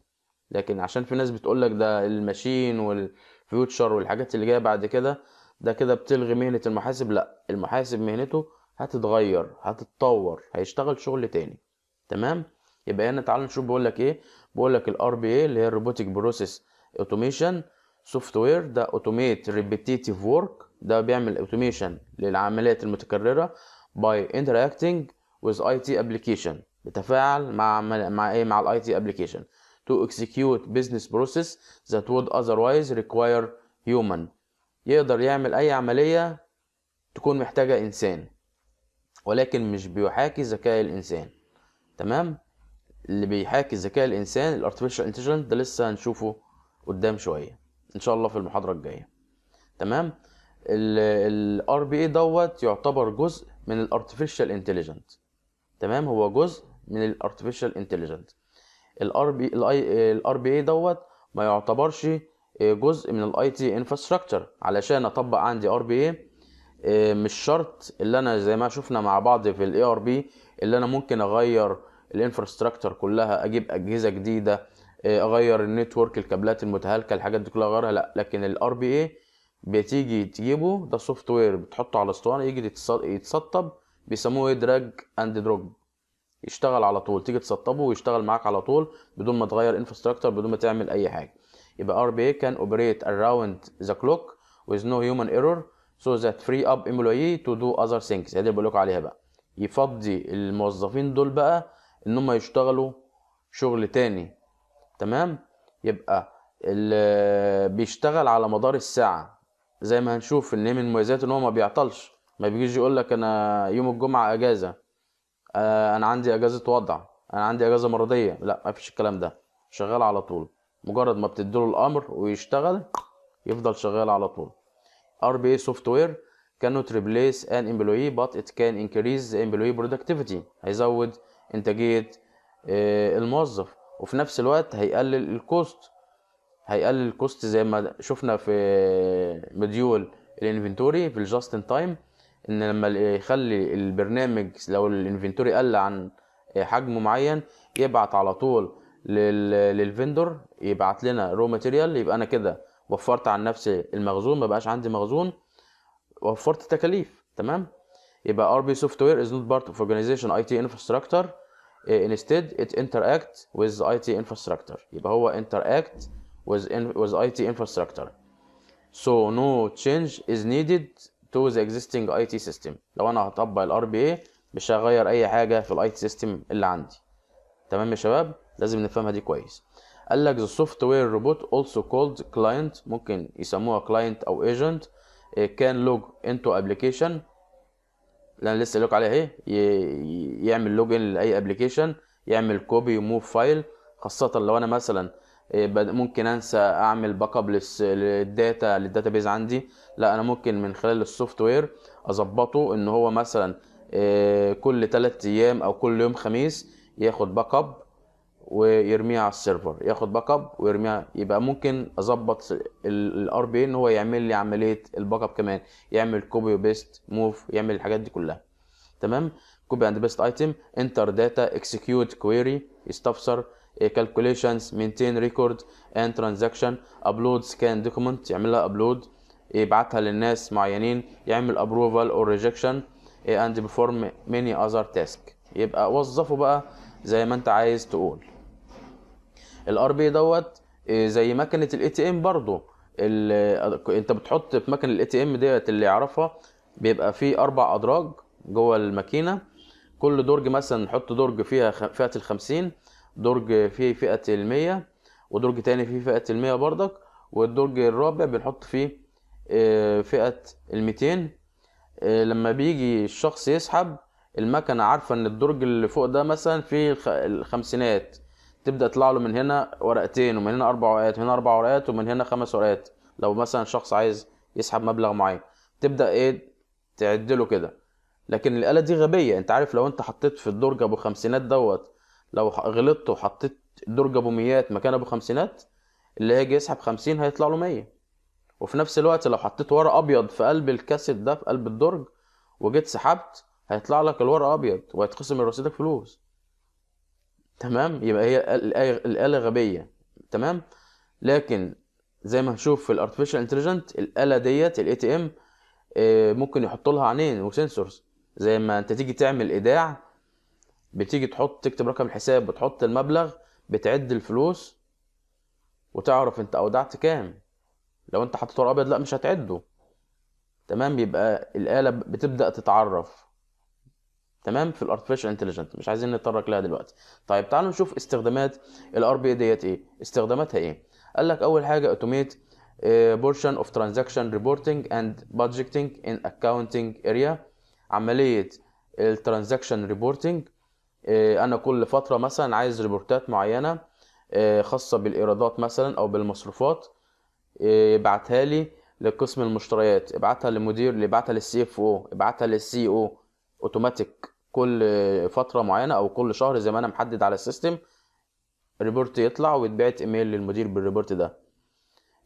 لكن عشان في ناس بتقول لك ده الماشين والفيوتشر والحاجات اللي جايه بعد كده ده كده بتلغي مهنه المحاسب لا المحاسب مهنته هتتغير هتتطور هيشتغل شغل تاني تمام يبقى هنا تعال نشوف بيقول لك ايه بيقول لك الار بي اي اللي هي الروبوتك بروسيس اوتوميشن سوفت وير ده اوتوميت ريبيتيتيف ورك ده بيعمل اوتوميشن للعمليات المتكرره باي interacting with IT application بتفاعل مع مع ايه مع الاي تي ابلكيشن to execute business process that would otherwise require human يقدر يعمل اي عمليه تكون محتاجه انسان ولكن مش بيحاكي ذكاء الانسان تمام اللي بيحاكي ذكاء الانسان الارتفيشال انتليجنت ده لسه هنشوفه قدام شويه ان شاء الله في المحاضره الجايه تمام الار بي اي دوت يعتبر جزء من الارتفيشال انتليجنت تمام هو جزء من الارتفيشال انتليجنت الار بي الار بي اي دوت ما يعتبرش آه، جزء من الاي تي انفراستراكشر علشان اطبق عندي ار بي اي مش شرط اللي انا زي ما شفنا مع بعض في الاي ار بي اللي انا ممكن اغير الانفراستراكشر كلها اجيب اجهزه جديده آه، اغير النتورك الكابلات المتهالكه الحاجات دي كلها اغيرها لا لكن الار بي اي بتيجي تجيبه ده سوفت وير بتحطه على اسطوانه يجي يتسطب بيسموه دراج اند دروب يشتغل على طول تيجي تسطبه ويشتغل معاك على طول بدون ما تغير انفراستراكشر بدون ما تعمل اي حاجه يبقى ار بي اي كان اوبريت اراوند ذا كلوك with no human error so that free up employee to do other things هي دي اللي بقول لكم عليها بقى يفضي الموظفين دول بقى ان هم يشتغلوا شغل تاني تمام يبقى اللي بيشتغل على مدار الساعه زي ما هنشوف ان من مميزاته ان هو ما بيعطلش ما بيجيش يقول لك انا يوم الجمعه اجازه آه، انا عندي اجازه وضع انا عندي اجازه مرضيه لا ما فيش الكلام ده شغال على طول مجرد ما بتديله الامر ويشتغل يفضل شغال على طول ار بي اي سوفت وير cannot replace an employee but it can increase the employee productivity هيزود انتاجيه آه، الموظف وفي نفس الوقت هيقلل الكوست هيقلل الكوست زي ما شفنا في مديول الانفنتوري في الجاست ان تايم ان لما يخلي البرنامج لو الانفنتوري قل عن حجم معين يبعت على طول للفندور يبعت لنا رو ماتيريال يبقى انا كده وفرت عن نفسي المخزون ما بقاش عندي مخزون وفرت تكاليف تمام يبقى ار بي سوفت وير از نوت بارت اوف اورجانيزيشن اي تي انفراستراكشر instead it interact with IT infrastructure يبقى هو interact with, in, with IT infrastructure so no change is needed to the existing IT system لو انا هطبق ال RBA مش هغير اي حاجه في ال IT system اللي عندي تمام يا شباب لازم نفهمها دي كويس قال لك the software robot also called client ممكن يسموها client او agent can log into application اللي انا لسه قايل عليها اهي يعمل لوجن لاي ابلكيشن يعمل كوبي موف فايل خاصه لو انا مثلا آه، ممكن انسى اعمل باك اب للداتا للداتا بيز عندي لا انا ممكن من خلال السوفت وير اظبطه ان هو مثلا آه، كل 3 ايام او كل يوم خميس ياخد باك اب ويرميها على السيرفر ياخد باك اب ويرميها يبقى ممكن اظبط الار بي ان هو يعمل لي عمليه الباك اب كمان يعمل كوبي وبيست موف يعمل الحاجات دي كلها تمام كوبي اند بيست ايتم انتر داتا اكسكيوت كويري يستفسر كالكوليشنز مينتين ريكورد اند ترانزاكشن ابلود سكان دوكيمنت يعملها ابلود يبعتها للناس معينين يعمل ابروفال اور ريجكشن اند بيفورم ميني اذر تاسك يبقى وظفه بقى زي ما انت عايز تقول الار بي دوت آه، زي مكنه الاي تي ام برضو آه، انت بتحط في مكنه الاي تي ام ديت اللي يعرفها بيبقى فيه اربع ادراج جوه الماكينه كل درج مثلا نحط درج فيها فئه ال 50 درج فيه فئه ال 100 ودرج تاني فيه فئه ال 100 بردك والدرج الرابع بنحط فيه آه، فئه ال 200 لما بيجي الشخص يسحب المكنه عارفه ان الدرج اللي فوق ده مثلا فيه الخمسينات تبدا تطلع له من هنا ورقتين ومن هنا اربع ورقات ومن هنا اربع ورقات ومن هنا خمس ورقات لو مثلا شخص عايز يسحب مبلغ معين تبدا ايه تعد له كده لكن الاله دي غبيه انت عارف لو انت حطيت في الدرج ابو خمسينات دوت لو غلطت وحطيت درج ابو ميات مكان ابو خمسينات اللي هيجي يسحب خمسين هيطلع له مية وفي نفس الوقت لو حطيت ورق ابيض في قلب الكاسيت ده في قلب الدرج وجيت سحبت هيطلع لك الورق ابيض وهيتخصم من رصيدك فلوس تمام يبقى هي الآلة غبية تمام لكن زي ما هنشوف في الارتفيشال انتليجنت الآلة ديت الاي تي ام آه، ممكن يحط لها عينين وسنسورز زي ما انت تيجي تعمل ايداع بتيجي تحط تكتب رقم الحساب وتحط المبلغ بتعد الفلوس وتعرف انت اودعت كام لو انت حطيته ابيض لا مش هتعده تمام يبقى الآلة بتبدأ تتعرف تمام في الارتفيشال انتليجنت مش عايزين نتطرق لها دلوقتي طيب تعالوا نشوف استخدامات الار بي ديت ايه استخداماتها ايه قال لك اول حاجه اوتوميت بورشن اوف ترانزاكشن ريبورتنج اند بادجيتنج ان اكاونتنج اريا عمليه الترانزاكشن آه، ريبورتنج انا كل فتره مثلا عايز ريبورتات معينه آه، خاصه بالايرادات مثلا او بالمصروفات يبعتها آه، لي لقسم المشتريات ابعتها للمدير اللي ابعتها للسي اف او ابعتها للسي او اوتوماتيك كل فتره معينه او كل شهر زي ما انا محدد على السيستم ريبورت يطلع ويتبعت ايميل للمدير بالريبورت ده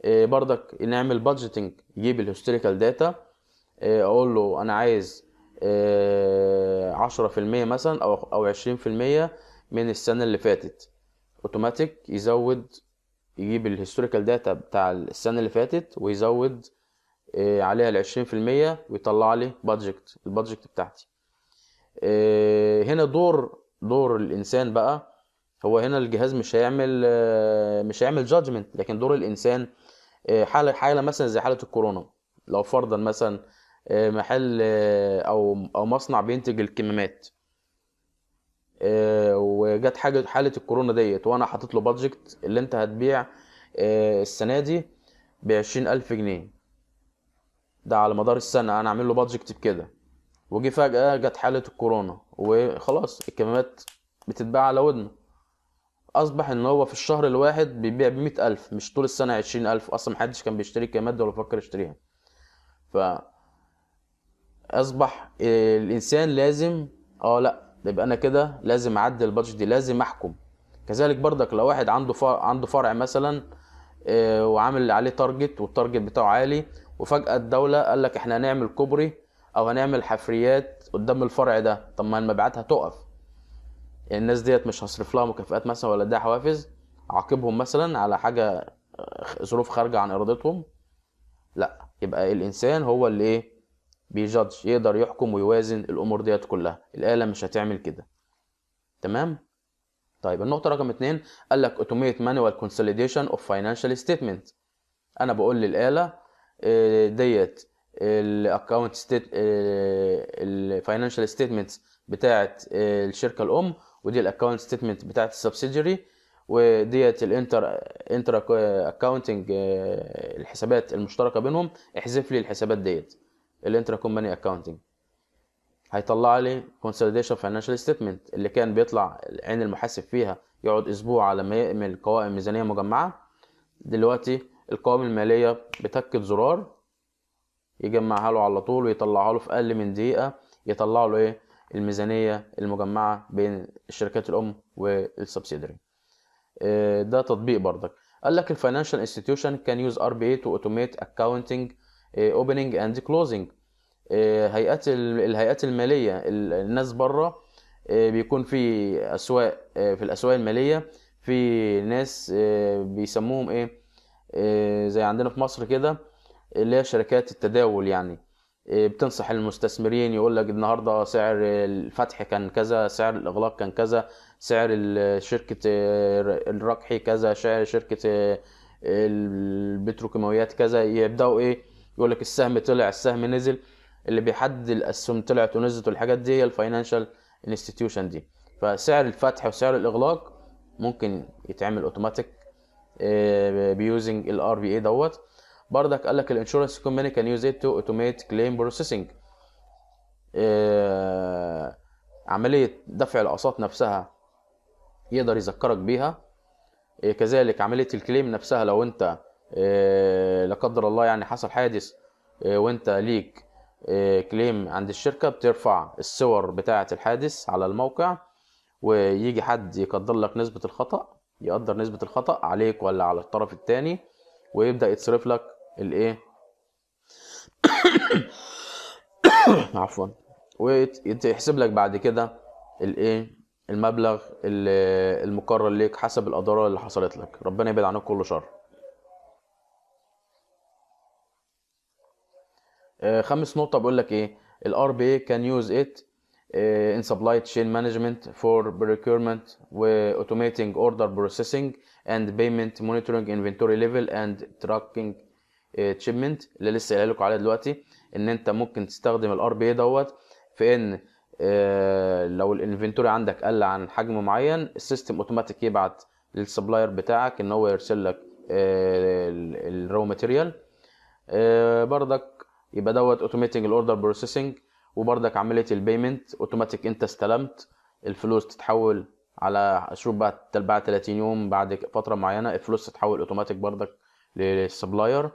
آه، بردك نعمل بادجيتنج يجيب الهيستوريكال آه، داتا اقول له انا عايز آه، عشرة في المية مثلا او او عشرين في المية من السنه اللي فاتت اوتوماتيك يزود يجيب الهيستوريكال داتا بتاع السنه اللي فاتت ويزود عليها العشرين في المية ويطلع لي بادجكت البادجكت بتاعتي آه، هنا دور دور الانسان بقى هو هنا الجهاز مش هيعمل آه، مش هيعمل جادجمنت لكن دور الانسان آه، حاله حاله مثلا زي حاله الكورونا لو فرضا مثلا محل او او مصنع بينتج الكمامات وجت حاجه حاله الكورونا ديت وانا حاطط له بادجت اللي انت هتبيع السنه دي بعشرين الف جنيه ده على مدار السنه انا اعمل له بادجت بكده وجي فجأة جت حالة الكورونا وخلاص الكمامات بتتباع على ودنه أصبح إن هو في الشهر الواحد بيبيع بمئة ألف مش طول السنة عشرين ألف أصلا محدش كان بيشتري الكمامات دي ولا فكر يشتريها ف أصبح الإنسان لازم أه لأ يبقى أنا كده لازم أعدل البادجت دي لازم أحكم كذلك برضك لو واحد عنده فرع عنده فرع مثلا آه، وعامل عليه تارجت والتارجت بتاعه عالي وفجأة الدولة قال لك إحنا هنعمل كوبري او هنعمل حفريات قدام الفرع ده طب ما المبيعات هتقف يعني الناس ديت مش هصرف لها مكافئات مثلا ولا اديها حوافز عاقبهم مثلا على حاجه آه، ظروف خارجه عن ارادتهم لا يبقى الانسان هو اللي ايه بيجادج يقدر يحكم ويوازن الامور ديت كلها الاله مش هتعمل كده تمام طيب النقطه رقم اتنين قال لك اوتوميت مانوال كونسوليديشن اوف فاينانشال ستيتمنت انا بقول للاله آه، ديت الاكونت ستيت آه، الفاينانشال ستيتمنت بتاعه آه، الشركه الام ودي الاكونت ستيتمنت بتاعه السبسيديري وديت الانتر انتر اكاونتنج آه، الحسابات المشتركه بينهم احذف لي الحسابات ديت الانتر كومباني اكاونتنج هيطلع لي كونسوليديشن فاينانشال ستيتمنت اللي كان بيطلع عين المحاسب فيها يقعد اسبوع على ما يعمل قوائم ميزانيه مجمعه دلوقتي القوائم الماليه بتكه زرار يجمعها له على طول ويطلعها له في اقل من دقيقه يطلع له ايه الميزانيه المجمعه بين الشركات الام والسبسيدري آه، ده تطبيق برضك قال لك الفاينانشال انستتيوشن كان يوز ار بي اي تو اوتوميت اكاونتنج اوبننج اند كلوزنج هيئات الهيئات الماليه الناس بره آه، بيكون في اسواق آه، في الاسواق الماليه في ناس بيسموهم ايه زي عندنا في مصر كده اللي هي شركات التداول يعني إيه، بتنصح المستثمرين يقول لك النهارده سعر الفتح كان كذا سعر الاغلاق كان كذا سعر شركه آه، الركحي كذا سعر شركه آه، البتروكيماويات كذا يبداوا ايه يقول لك السهم طلع السهم نزل اللي بيحدد الاسهم طلعت ونزلت والحاجات دي هي الفاينانشال انستتيوشن دي فسعر الفتح وسعر الاغلاق ممكن يتعمل اوتوماتيك آه، بيوزنج الار بي اي دوت بردك قال لك الانشورنس كومباني كان يوز ات تو اوتوميت كليم بروسيسنج عمليه دفع الاقساط نفسها يقدر يذكرك بيها آه، كذلك عمليه الكليم نفسها لو انت آه، لا قدر الله يعني حصل حادث آه، وانت ليك كليم عند الشركه بترفع الصور بتاعه الحادث على الموقع ويجي حد يقدر لك نسبه الخطا يقدر نسبه الخطا عليك ولا على الطرف الثاني ويبدا يتصرف لك الايه عفوا ويتحسب لك بعد كده الايه المبلغ المقرر ليك حسب الاضرار اللي حصلت لك ربنا يبعد عنك كل شر خمس نقطه بقول لك ايه ال RBA can use it in supply chain management for procurement و automating order processing and payment monitoring inventory level and tracking اتشيبمنت اللي لسه قايل لكم عليها دلوقتي ان انت ممكن تستخدم الار بي اي دوت في ان آه، لو الانفنتوري عندك قل عن حجم معين السيستم اوتوماتيك يبعت للسبلاير بتاعك ان هو يرسل لك الرو ماتيريال بردك يبقى دوت اوتوميتنج الاوردر بروسيسنج وبردك عمليه البيمنت اوتوماتيك انت استلمت الفلوس تتحول على شروط بقى بعد 30 يوم بعد فتره معينه الفلوس تتحول اوتوماتيك بردك للسبلاير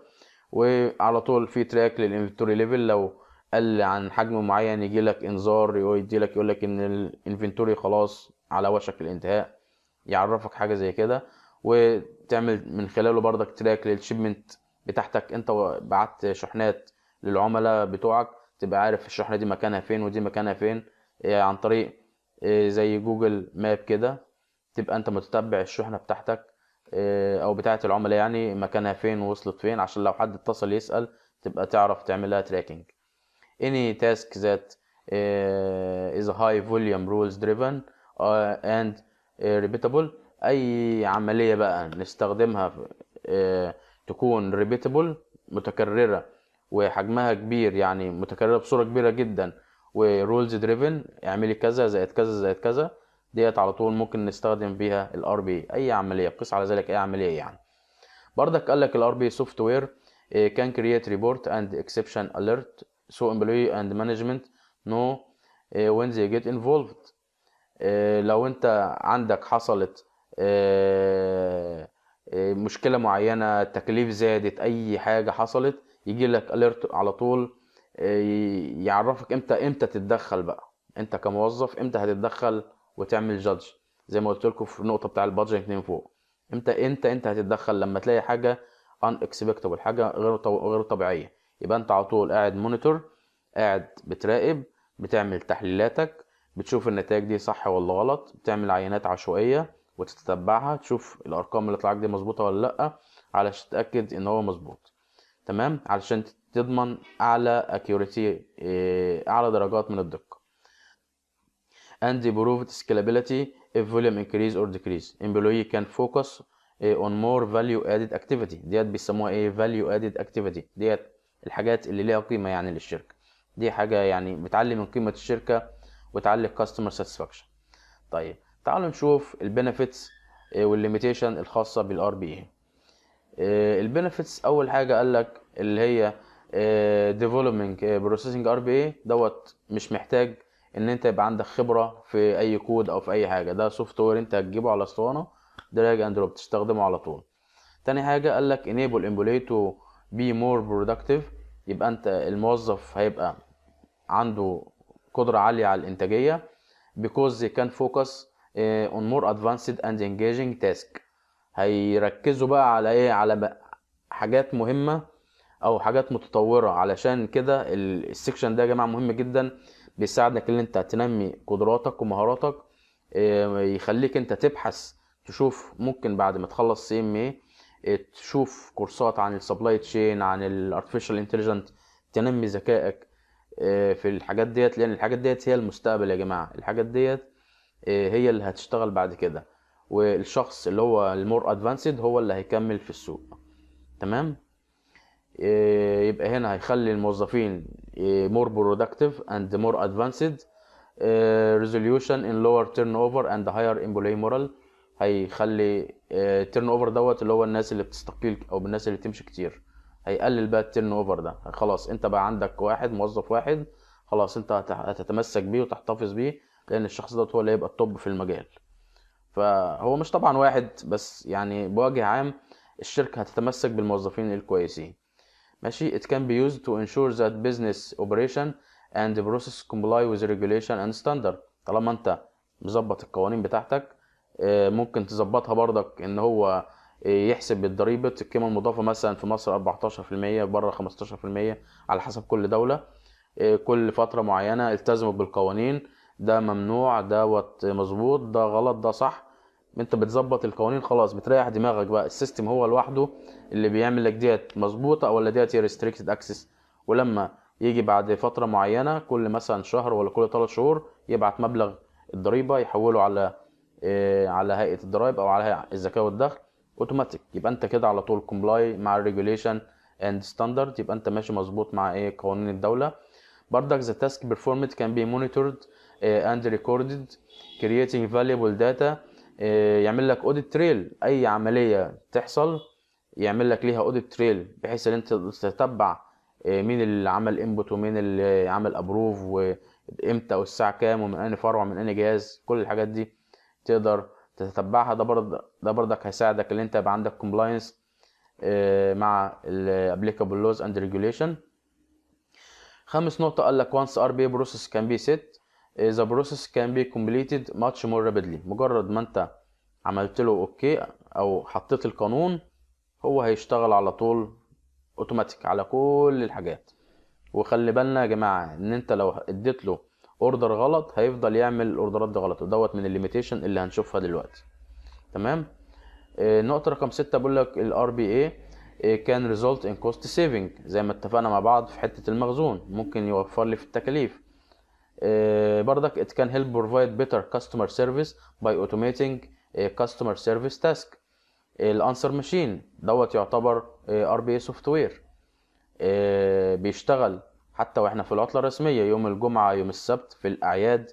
وعلى طول في تراك للانفنتوري ليفل لو قل عن حجم معين يجي لك انذار يجي لك يقول لك ان الانفنتوري خلاص على وشك الانتهاء يعرفك حاجه زي كده وتعمل من خلاله بردك تراك للشيبمنت بتاعتك انت بعت شحنات للعملاء بتوعك تبقى عارف الشحنه دي مكانها فين ودي مكانها فين آه، عن طريق آه، زي جوجل ماب كده تبقى انت متتبع الشحنه بتاعتك آه، او بتاعه العملاء يعني مكانها فين ووصلت فين عشان لو حد اتصل يسال تبقى تعرف تعملها تراكنج اني تاسك ذات از هاي فوليوم رولز دريفن اند ريبيتابل اي عمليه بقى نستخدمها آه، تكون ريبيتابل متكرره وحجمها كبير يعني متكرره بصوره كبيره جدا ورولز دريفن اعملي كذا زائد كذا زائد كذا ديت على طول ممكن نستخدم بيها الار بي اي عمليه قيس على ذلك اي عمليه يعني بردك قال لك الار بي سوفت وير كان كرييت ريبورت اند اكسبشن اليرت سو امبلوي اند مانجمنت نو وين زي جيت انفولفد لو انت عندك حصلت eh, eh, مشكله معينه تكليف زادت اي حاجه حصلت يجي لك اليرت على طول eh، يعرفك امتى امتى تتدخل بقى انت كموظف امتى هتتدخل وتعمل جادج زي ما قلت لكم في النقطه بتاع البادجنج من فوق امتى انت انت هتتدخل لما تلاقي حاجه ان اكسبكتبل حاجه غير غير طبيعيه يبقى انت على طول قاعد مونيتور قاعد بتراقب بتعمل تحليلاتك بتشوف النتائج دي صح ولا غلط بتعمل عينات عشوائيه وتتبعها تشوف الارقام اللي طلعت دي مظبوطه ولا لا علشان تتاكد ان هو مظبوط تمام علشان تضمن اعلى اكيوريتي آه، اعلى درجات من الدقه and improved scalability if volume increase or decrease employee can focus eh, on more value added activity ديت بيسموها ايه value added activity ديت الحاجات اللي ليها قيمه يعني للشركه دي حاجه يعني بتعلي من قيمه الشركه وتعلي customer ساتسفاكشن طيب تعالوا نشوف البنفيتس إيه، والليميتيشن الخاصه بالار بي اي البنفيتس اول حاجه قال لك اللي هي ديفلوبمنج بروسيسنج ار بي اي دوت مش محتاج ان انت يبقى عندك خبره في اي كود او في اي حاجه ده سوفت وير انت هتجيبه على اسطوانه دراج اند دروب تستخدمه على طول تاني حاجه قال لك enable employee to be more productive يبقى انت الموظف هيبقى عنده قدره عاليه على الانتاجيه because they can focus eh, on more advanced and engaging task هيركزوا بقى على ايه على حاجات مهمه او حاجات متطوره علشان كده السكشن ده يا جماعه مهم جدا بيساعدك ان انت تنمي قدراتك ومهاراتك آه، يخليك انت تبحث تشوف ممكن بعد ما تخلص سي ام اي تشوف كورسات عن السبلاي تشين عن الارتفيشال انتليجنت تنمي ذكائك آه، في الحاجات ديت لان الحاجات ديت هي المستقبل يا جماعه الحاجات ديت آه، هي اللي هتشتغل بعد كده والشخص اللي هو المور ادفانسد هو اللي هيكمل في السوق تمام إيه، يبقى هنا هيخلي الموظفين إيه، more productive and more advanced إيه، resolution in lower turnover and higher employee مورال هيخلي التيرن اوفر دوت اللي هو الناس اللي بتستقيل او الناس اللي بتمشي كتير هيقلل بقى التيرن اوفر ده خلاص انت بقى عندك واحد موظف واحد خلاص انت هتتمسك بيه وتحتفظ بيه لان الشخص دوت هو اللي هيبقى التوب في المجال فهو مش طبعا واحد بس يعني بوجه عام الشركه هتتمسك بالموظفين الكويسين ماشي it can be used to ensure that business operation and process comply with regulation and standard طالما انت مظبط القوانين بتاعتك آه، ممكن تظبطها بردك ان هو آه، يحسب الضريبة القيمة المضافة مثلا في مصر 14% بره 15% على حسب كل دولة آه، كل فترة معينة التزموا بالقوانين ده ممنوع دوت مظبوط ده غلط ده صح انت بتظبط القوانين خلاص بتريح دماغك بقى السيستم هو لوحده اللي بيعمل لك ديت مظبوطه ولا ديت هي ريستريكتد اكسس ولما يجي بعد فتره معينه كل مثلا شهر ولا كل 3 شهور يبعت مبلغ الضريبه يحوله على إيه على هيئه الضرائب او على هيئه الزكاه والدخل اوتوماتيك يبقى انت كده على طول كومبلاي مع الريجوليشن اند ستاندرد يبقى انت ماشي مظبوط مع ايه قوانين الدوله بردك ذا تاسك بيرفورمد كان بي مونيتورد اند ريكوردد كرييتنج فاليبل داتا آه، يعمل لك اوديت تريل اي عمليه تحصل يعمل لك ليها اوديت تريل بحيث ان انت تتبع آه، مين اللي عمل انبوت ومين اللي عمل ابروف وامتى والساعه كام ومن انهي فرع ومن انهي جهاز كل الحاجات دي تقدر تتبعها ده برضك ده برضك هيساعدك ان انت يبقى عندك كومبلاينس آه، مع الابليكابل لوز اند ريجوليشن خامس نقطه قال لك وانس ار بي بروسيس كان بي سيت the إيه، process can be completed much more rapidly مجرد ما انت عملت له اوكي او حطيت القانون هو هيشتغل على طول اوتوماتيك على كل الحاجات وخلي بالنا يا جماعه ان انت لو اديت له اوردر غلط هيفضل يعمل الاوردرات دي غلط ودوت من الليميتيشن اللي هنشوفها دلوقتي تمام النقطه إيه، رقم 6 بقول لك الار بي اي كان ريزولت ان كوست سيفنج زي ما اتفقنا مع بعض في حته المخزون ممكن يوفر لي في التكاليف آه، بردك it can help provide better customer service by automating customer service task الانسر ماشين دوت يعتبر ار بي اي سوفت وير بيشتغل حتى واحنا في العطله الرسميه يوم الجمعه يوم السبت في الاعياد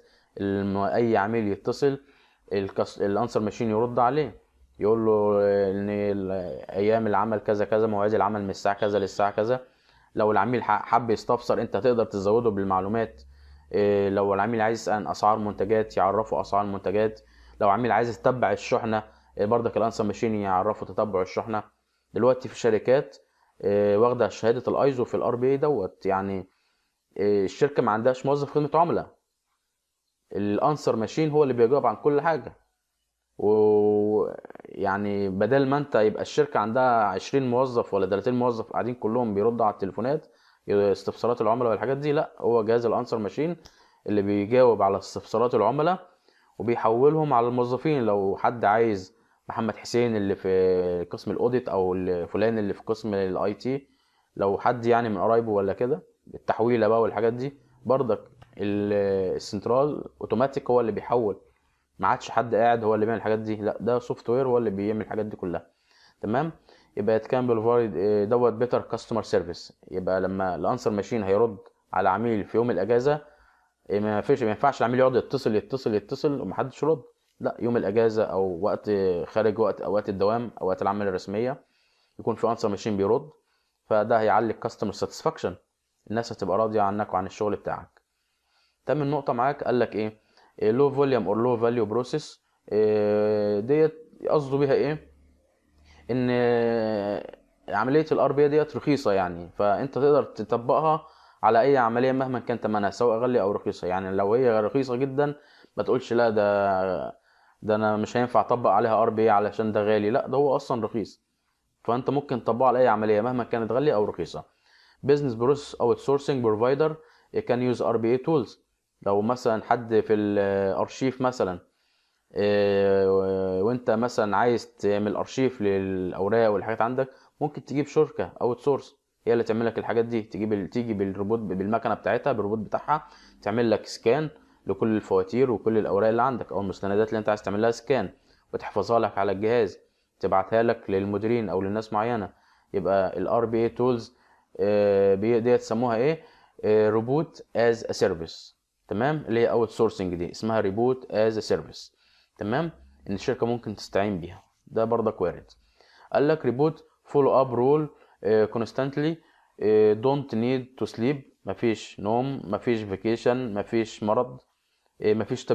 اي عميل يتصل الانسر ماشين يرد عليه يقول له آه، ان ايام العمل كذا كذا مواعيد العمل من الساعه كذا للساعه كذا لو العميل حب يستفسر انت تقدر تزوده بالمعلومات إيه، لو العميل عايز يسال اسعار منتجات يعرفه اسعار المنتجات لو عميل عايز يتبع الشحنه بردك الانسر ماشين يعرفه تتبع الشحنه دلوقتي في شركات إيه، واخده شهاده الايزو في الار بي اي دوت يعني إيه، الشركه ما عندهاش موظف خدمه عملاء الانسر ماشين هو اللي بيجاوب عن كل حاجه و يعني بدل ما انت يبقى الشركه عندها عشرين موظف ولا تلاتين موظف قاعدين كلهم بيردوا على التليفونات استفسارات العملاء والحاجات دي لا هو جهاز الانسر ماشين اللي بيجاوب على استفسارات العملاء وبيحولهم على الموظفين لو حد عايز محمد حسين اللي في قسم الاوديت او فلان اللي في قسم الاي تي لو حد يعني من قرايبه ولا كده التحويله بقى والحاجات دي بردك السنترال اوتوماتيك هو اللي بيحول ما عادش حد قاعد هو اللي بيعمل الحاجات دي لا ده سوفت وير هو اللي بيعمل الحاجات دي كلها تمام يبقى كان آه، بالفارد دوت بيتر كاستمر سيرفيس يبقى لما الانسر ماشين هيرد على عميل في يوم الاجازه إيه، ما فيش ما ينفعش العميل يقعد يتصل يتصل يتصل ومحدش يرد لا يوم الاجازه او وقت خارج وقت اوقات الدوام اوقات العمل الرسميه يكون في انسر ماشين بيرد فده هيعلي الكاستمر ساتسفاكشن الناس هتبقى راضيه عنك وعن الشغل بتاعك تم النقطه معاك قال لك ايه لو فوليوم اور لو فاليو بروسيس ديت قصده بيها ايه ان عمليه الار بي ديت رخيصه يعني فانت تقدر تطبقها على اي عمليه مهما كان ثمنها سواء غالي او رخيصه يعني لو هي رخيصه جدا ما تقولش لا ده ده انا مش هينفع اطبق عليها ار بي علشان ده غالي لا ده هو اصلا رخيص فانت ممكن تطبقه على اي عمليه مهما كانت غاليه او رخيصه بزنس بروس اوت سورسنج بروفايدر كان يوز ار بي اي تولز لو مثلا حد في الارشيف آه، مثلا آه، وانت مثلا عايز تعمل ارشيف للاوراق والحاجات عندك ممكن تجيب شركه اوت سورس هي اللي تعمل لك الحاجات دي تجيب تيجي بالروبوت بالمكنه بتاعتها بالروبوت بتاعها تعمل لك سكان لكل الفواتير وكل الاوراق اللي عندك او المستندات اللي انت عايز تعمل لها سكان وتحفظها لك على الجهاز تبعتها لك للمديرين او للناس معينه يبقى الار آه، بي اي تولز ديت سموها ايه روبوت از ا سيرفيس تمام اللي هي اوت سورسنج دي اسمها ريبوت از ا سيرفيس تمام ان الشركه ممكن تستعين بيها ده برضك وارد قال لك ريبوت فولو اب رول كونستانتلي دونت نيد تو سليب مفيش نوم مفيش فيكيشن مفيش مرض آه، مفيش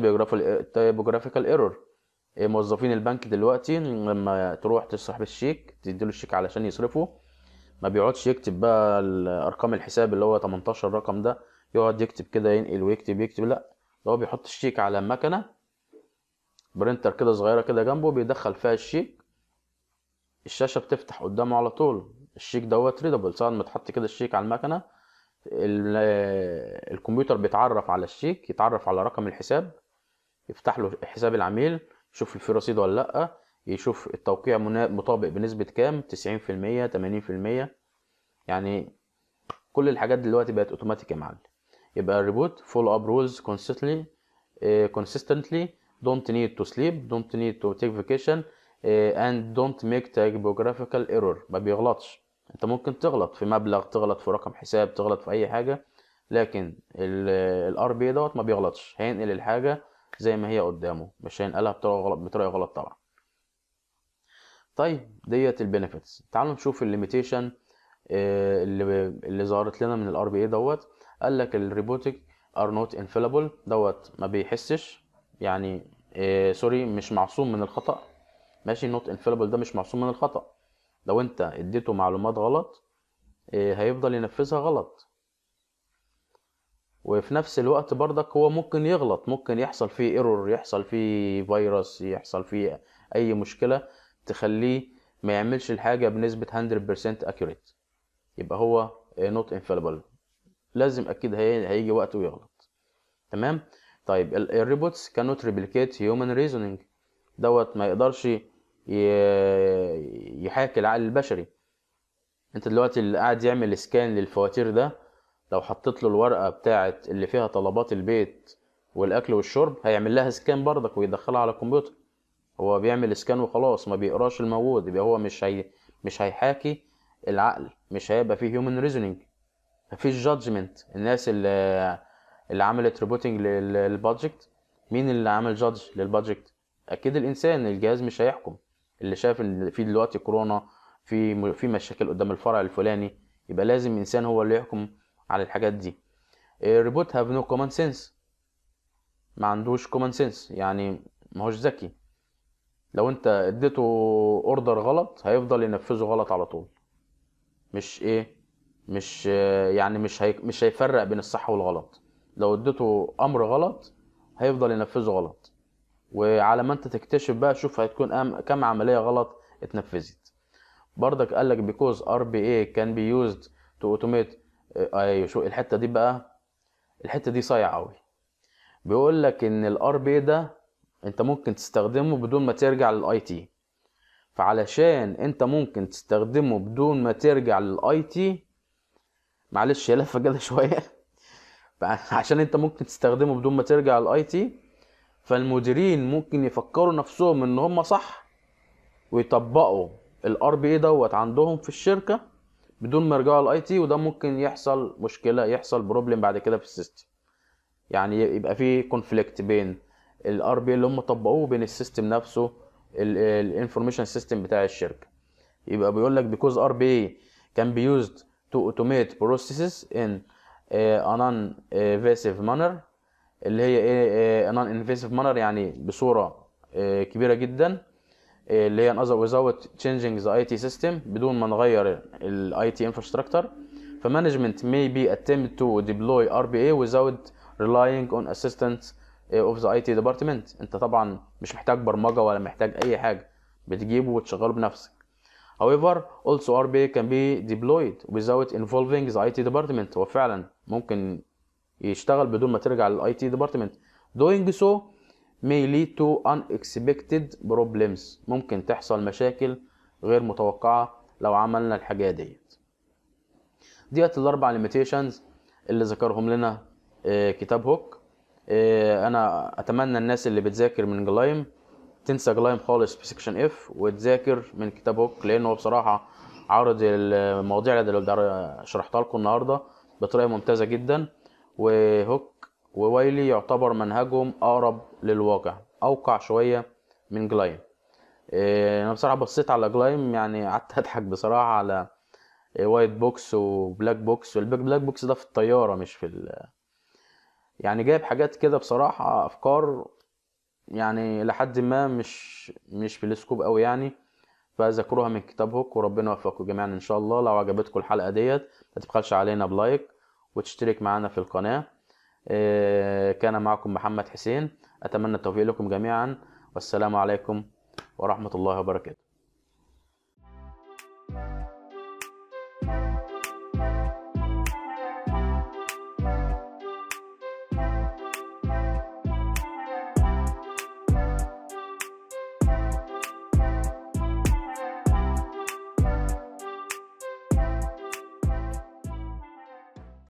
تايبوجرافيكال ايرور آه، آه، موظفين البنك دلوقتي لما تروح تصرف بالشيك تديله الشيك علشان يصرفه ما بيقعدش يكتب بقى الارقام الحساب اللي هو 18 رقم ده يقعد يكتب كده ينقل ويكتب يكتب لا هو بيحط الشيك على مكنه برينتر كده صغيره كده جنبه بيدخل فيها الشيك الشاشه بتفتح قدامه على طول الشيك دوت ريدبل سواء متحط كده الشيك على المكنه آه، الكمبيوتر بيتعرف على الشيك يتعرف على رقم الحساب يفتح له حساب العميل يشوف في رصيد ولا لا يشوف التوقيع مطابق بنسبة كام تسعين في المية تمانين في المية يعني كل الحاجات دلوقتي بقت اوتوماتيك يا معلم يبقى الريبوت فول اب رولز كونسيستنتلي don't need to sleep don't need to take vacation eh, and don't make typographical error ما بيغلطش انت ممكن تغلط في مبلغ تغلط في رقم حساب تغلط في اي حاجه لكن الار بي دوت ما بيغلطش هينقل الحاجه زي ما هي قدامه مش هينقلها بطريقه غلط بطريقه غلط طبعا طيب ديت البينيفيتس تعالوا نشوف الليميتيشن آه، اللي اللي ظهرت لنا من الار بي اي دوت قال لك الريبوتك ار نوت انفيلابل دوت ما بيحسش يعني إيه سوري مش معصوم من الخطا ماشي نوت انفيلبل ده مش معصوم من الخطا لو انت اديته معلومات غلط إيه هيفضل ينفذها غلط وفي نفس الوقت برضك هو ممكن يغلط ممكن يحصل فيه ايرور يحصل فيه فيروس يحصل فيه اي مشكله تخليه ما يعملش الحاجه بنسبه 100% accurate يبقى هو نوت آه، انفيلبل لازم اكيد هيجي وقت ويغلط تمام طيب الروبوتس cannot replicate human reasoning دوت ما يقدرش يحاكي العقل البشري انت دلوقتي اللي قاعد يعمل سكان للفواتير ده لو حطيت له الورقه بتاعه اللي فيها طلبات البيت والاكل والشرب هيعمل لها سكان برضك ويدخلها على الكمبيوتر هو بيعمل سكان وخلاص ما بيقراش الموجود يبقى هو مش هي... مش هيحاكي العقل مش هيبقى فيه هيومن ريزونينج مفيش جادجمنت الناس اللي اللي عملت ريبوتنج للبادجكت مين اللي عمل جادج للبادجكت اكيد الانسان الجهاز مش هيحكم اللي شاف ان في دلوقتي كورونا في في مشاكل قدام الفرع الفلاني يبقى لازم انسان هو اللي يحكم على الحاجات دي الريبوت هاف نو كومن سنس ما عندوش كومن سنس يعني ما هوش ذكي لو انت اديته اوردر غلط هيفضل ينفذه غلط على طول مش ايه مش آه، يعني مش هي مش هيفرق بين الصح والغلط لو اديته امر غلط هيفضل ينفذه غلط وعلى ما انت تكتشف بقى شوف هتكون كم عمليه غلط اتنفذت بردك قال لك because RPA كان بي used to automate آه، ايوه شو الحته دي بقى الحته دي صايعه قوي بيقول لك ان الار بي ده انت ممكن تستخدمه بدون ما ترجع للاي تي فعلشان انت ممكن تستخدمه بدون ما ترجع للاي تي معلش لفه كده شويه عشان [laughs] انت ممكن تستخدمه بدون ما ترجع الاي تي فالمديرين ممكن يفكروا نفسهم ان هم صح ويطبقوا الار بي اي دوت عندهم في الشركه بدون ما يرجعوا الاي تي وده ممكن يحصل مشكله يحصل بروبلم بعد كده في السيستم يعني يبقى في كونفليكت بين الار بي اللي هم طبقوه وبين السيستم نفسه الانفورميشن سيستم بتاع الشركه يبقى بيقول لك بيكوز ار بي كان بيوزد تو اوتوميت بروسيسز ان انان انفيسيف مانر اللي هي ايه انان انفيسيف مانر يعني بصوره آه، كبيره جدا آه، اللي هي انذر without changing the IT system بدون ما نغير ال IT infrastructure فمانجمنت may be attempt to deploy RPA without relying on assistance آه، of the IT department انت طبعا مش محتاج برمجه ولا محتاج اي حاجه بتجيبه وتشغله بنفسك However, also RPA can be deployed without involving the IT department. هو فعلا ممكن يشتغل بدون ما ترجع لل IT department Doing so may lead to unexpected problems. ممكن تحصل مشاكل غير متوقعة لو عملنا الحاجة ديت. ديت الأربع limitations اللي ذكرهم لنا آه، كتاب هوك. آه، انا اتمنى الناس اللي بتذاكر من جلايم تنسى جلايم خالص في سكشن اف وتذاكر من كتاب هوك لانه بصراحه عارض المواضيع اللي شرحتها لكم النهارده بطريقه ممتازه جدا وهوك ووايلي يعتبر منهجهم اقرب للواقع اوقع شويه من جلايم إيه، انا بصراحه بصيت على جلايم يعني قعدت [laughs] اضحك بصراحه على وايت بوكس وبلاك بوكس والبلاك بلاك بوكس ده في الطياره مش في ال... يعني جايب حاجات كده بصراحه افكار يعني لحد ما مش مش في السكوب قوي يعني فذكروها من كتاب وربنا يوفقكم جميعا ان شاء الله لو عجبتكم الحلقه ديت ما تبخلش علينا بلايك وتشترك معانا في القناه آه، كان معكم محمد حسين اتمنى التوفيق لكم جميعا والسلام عليكم ورحمه الله وبركاته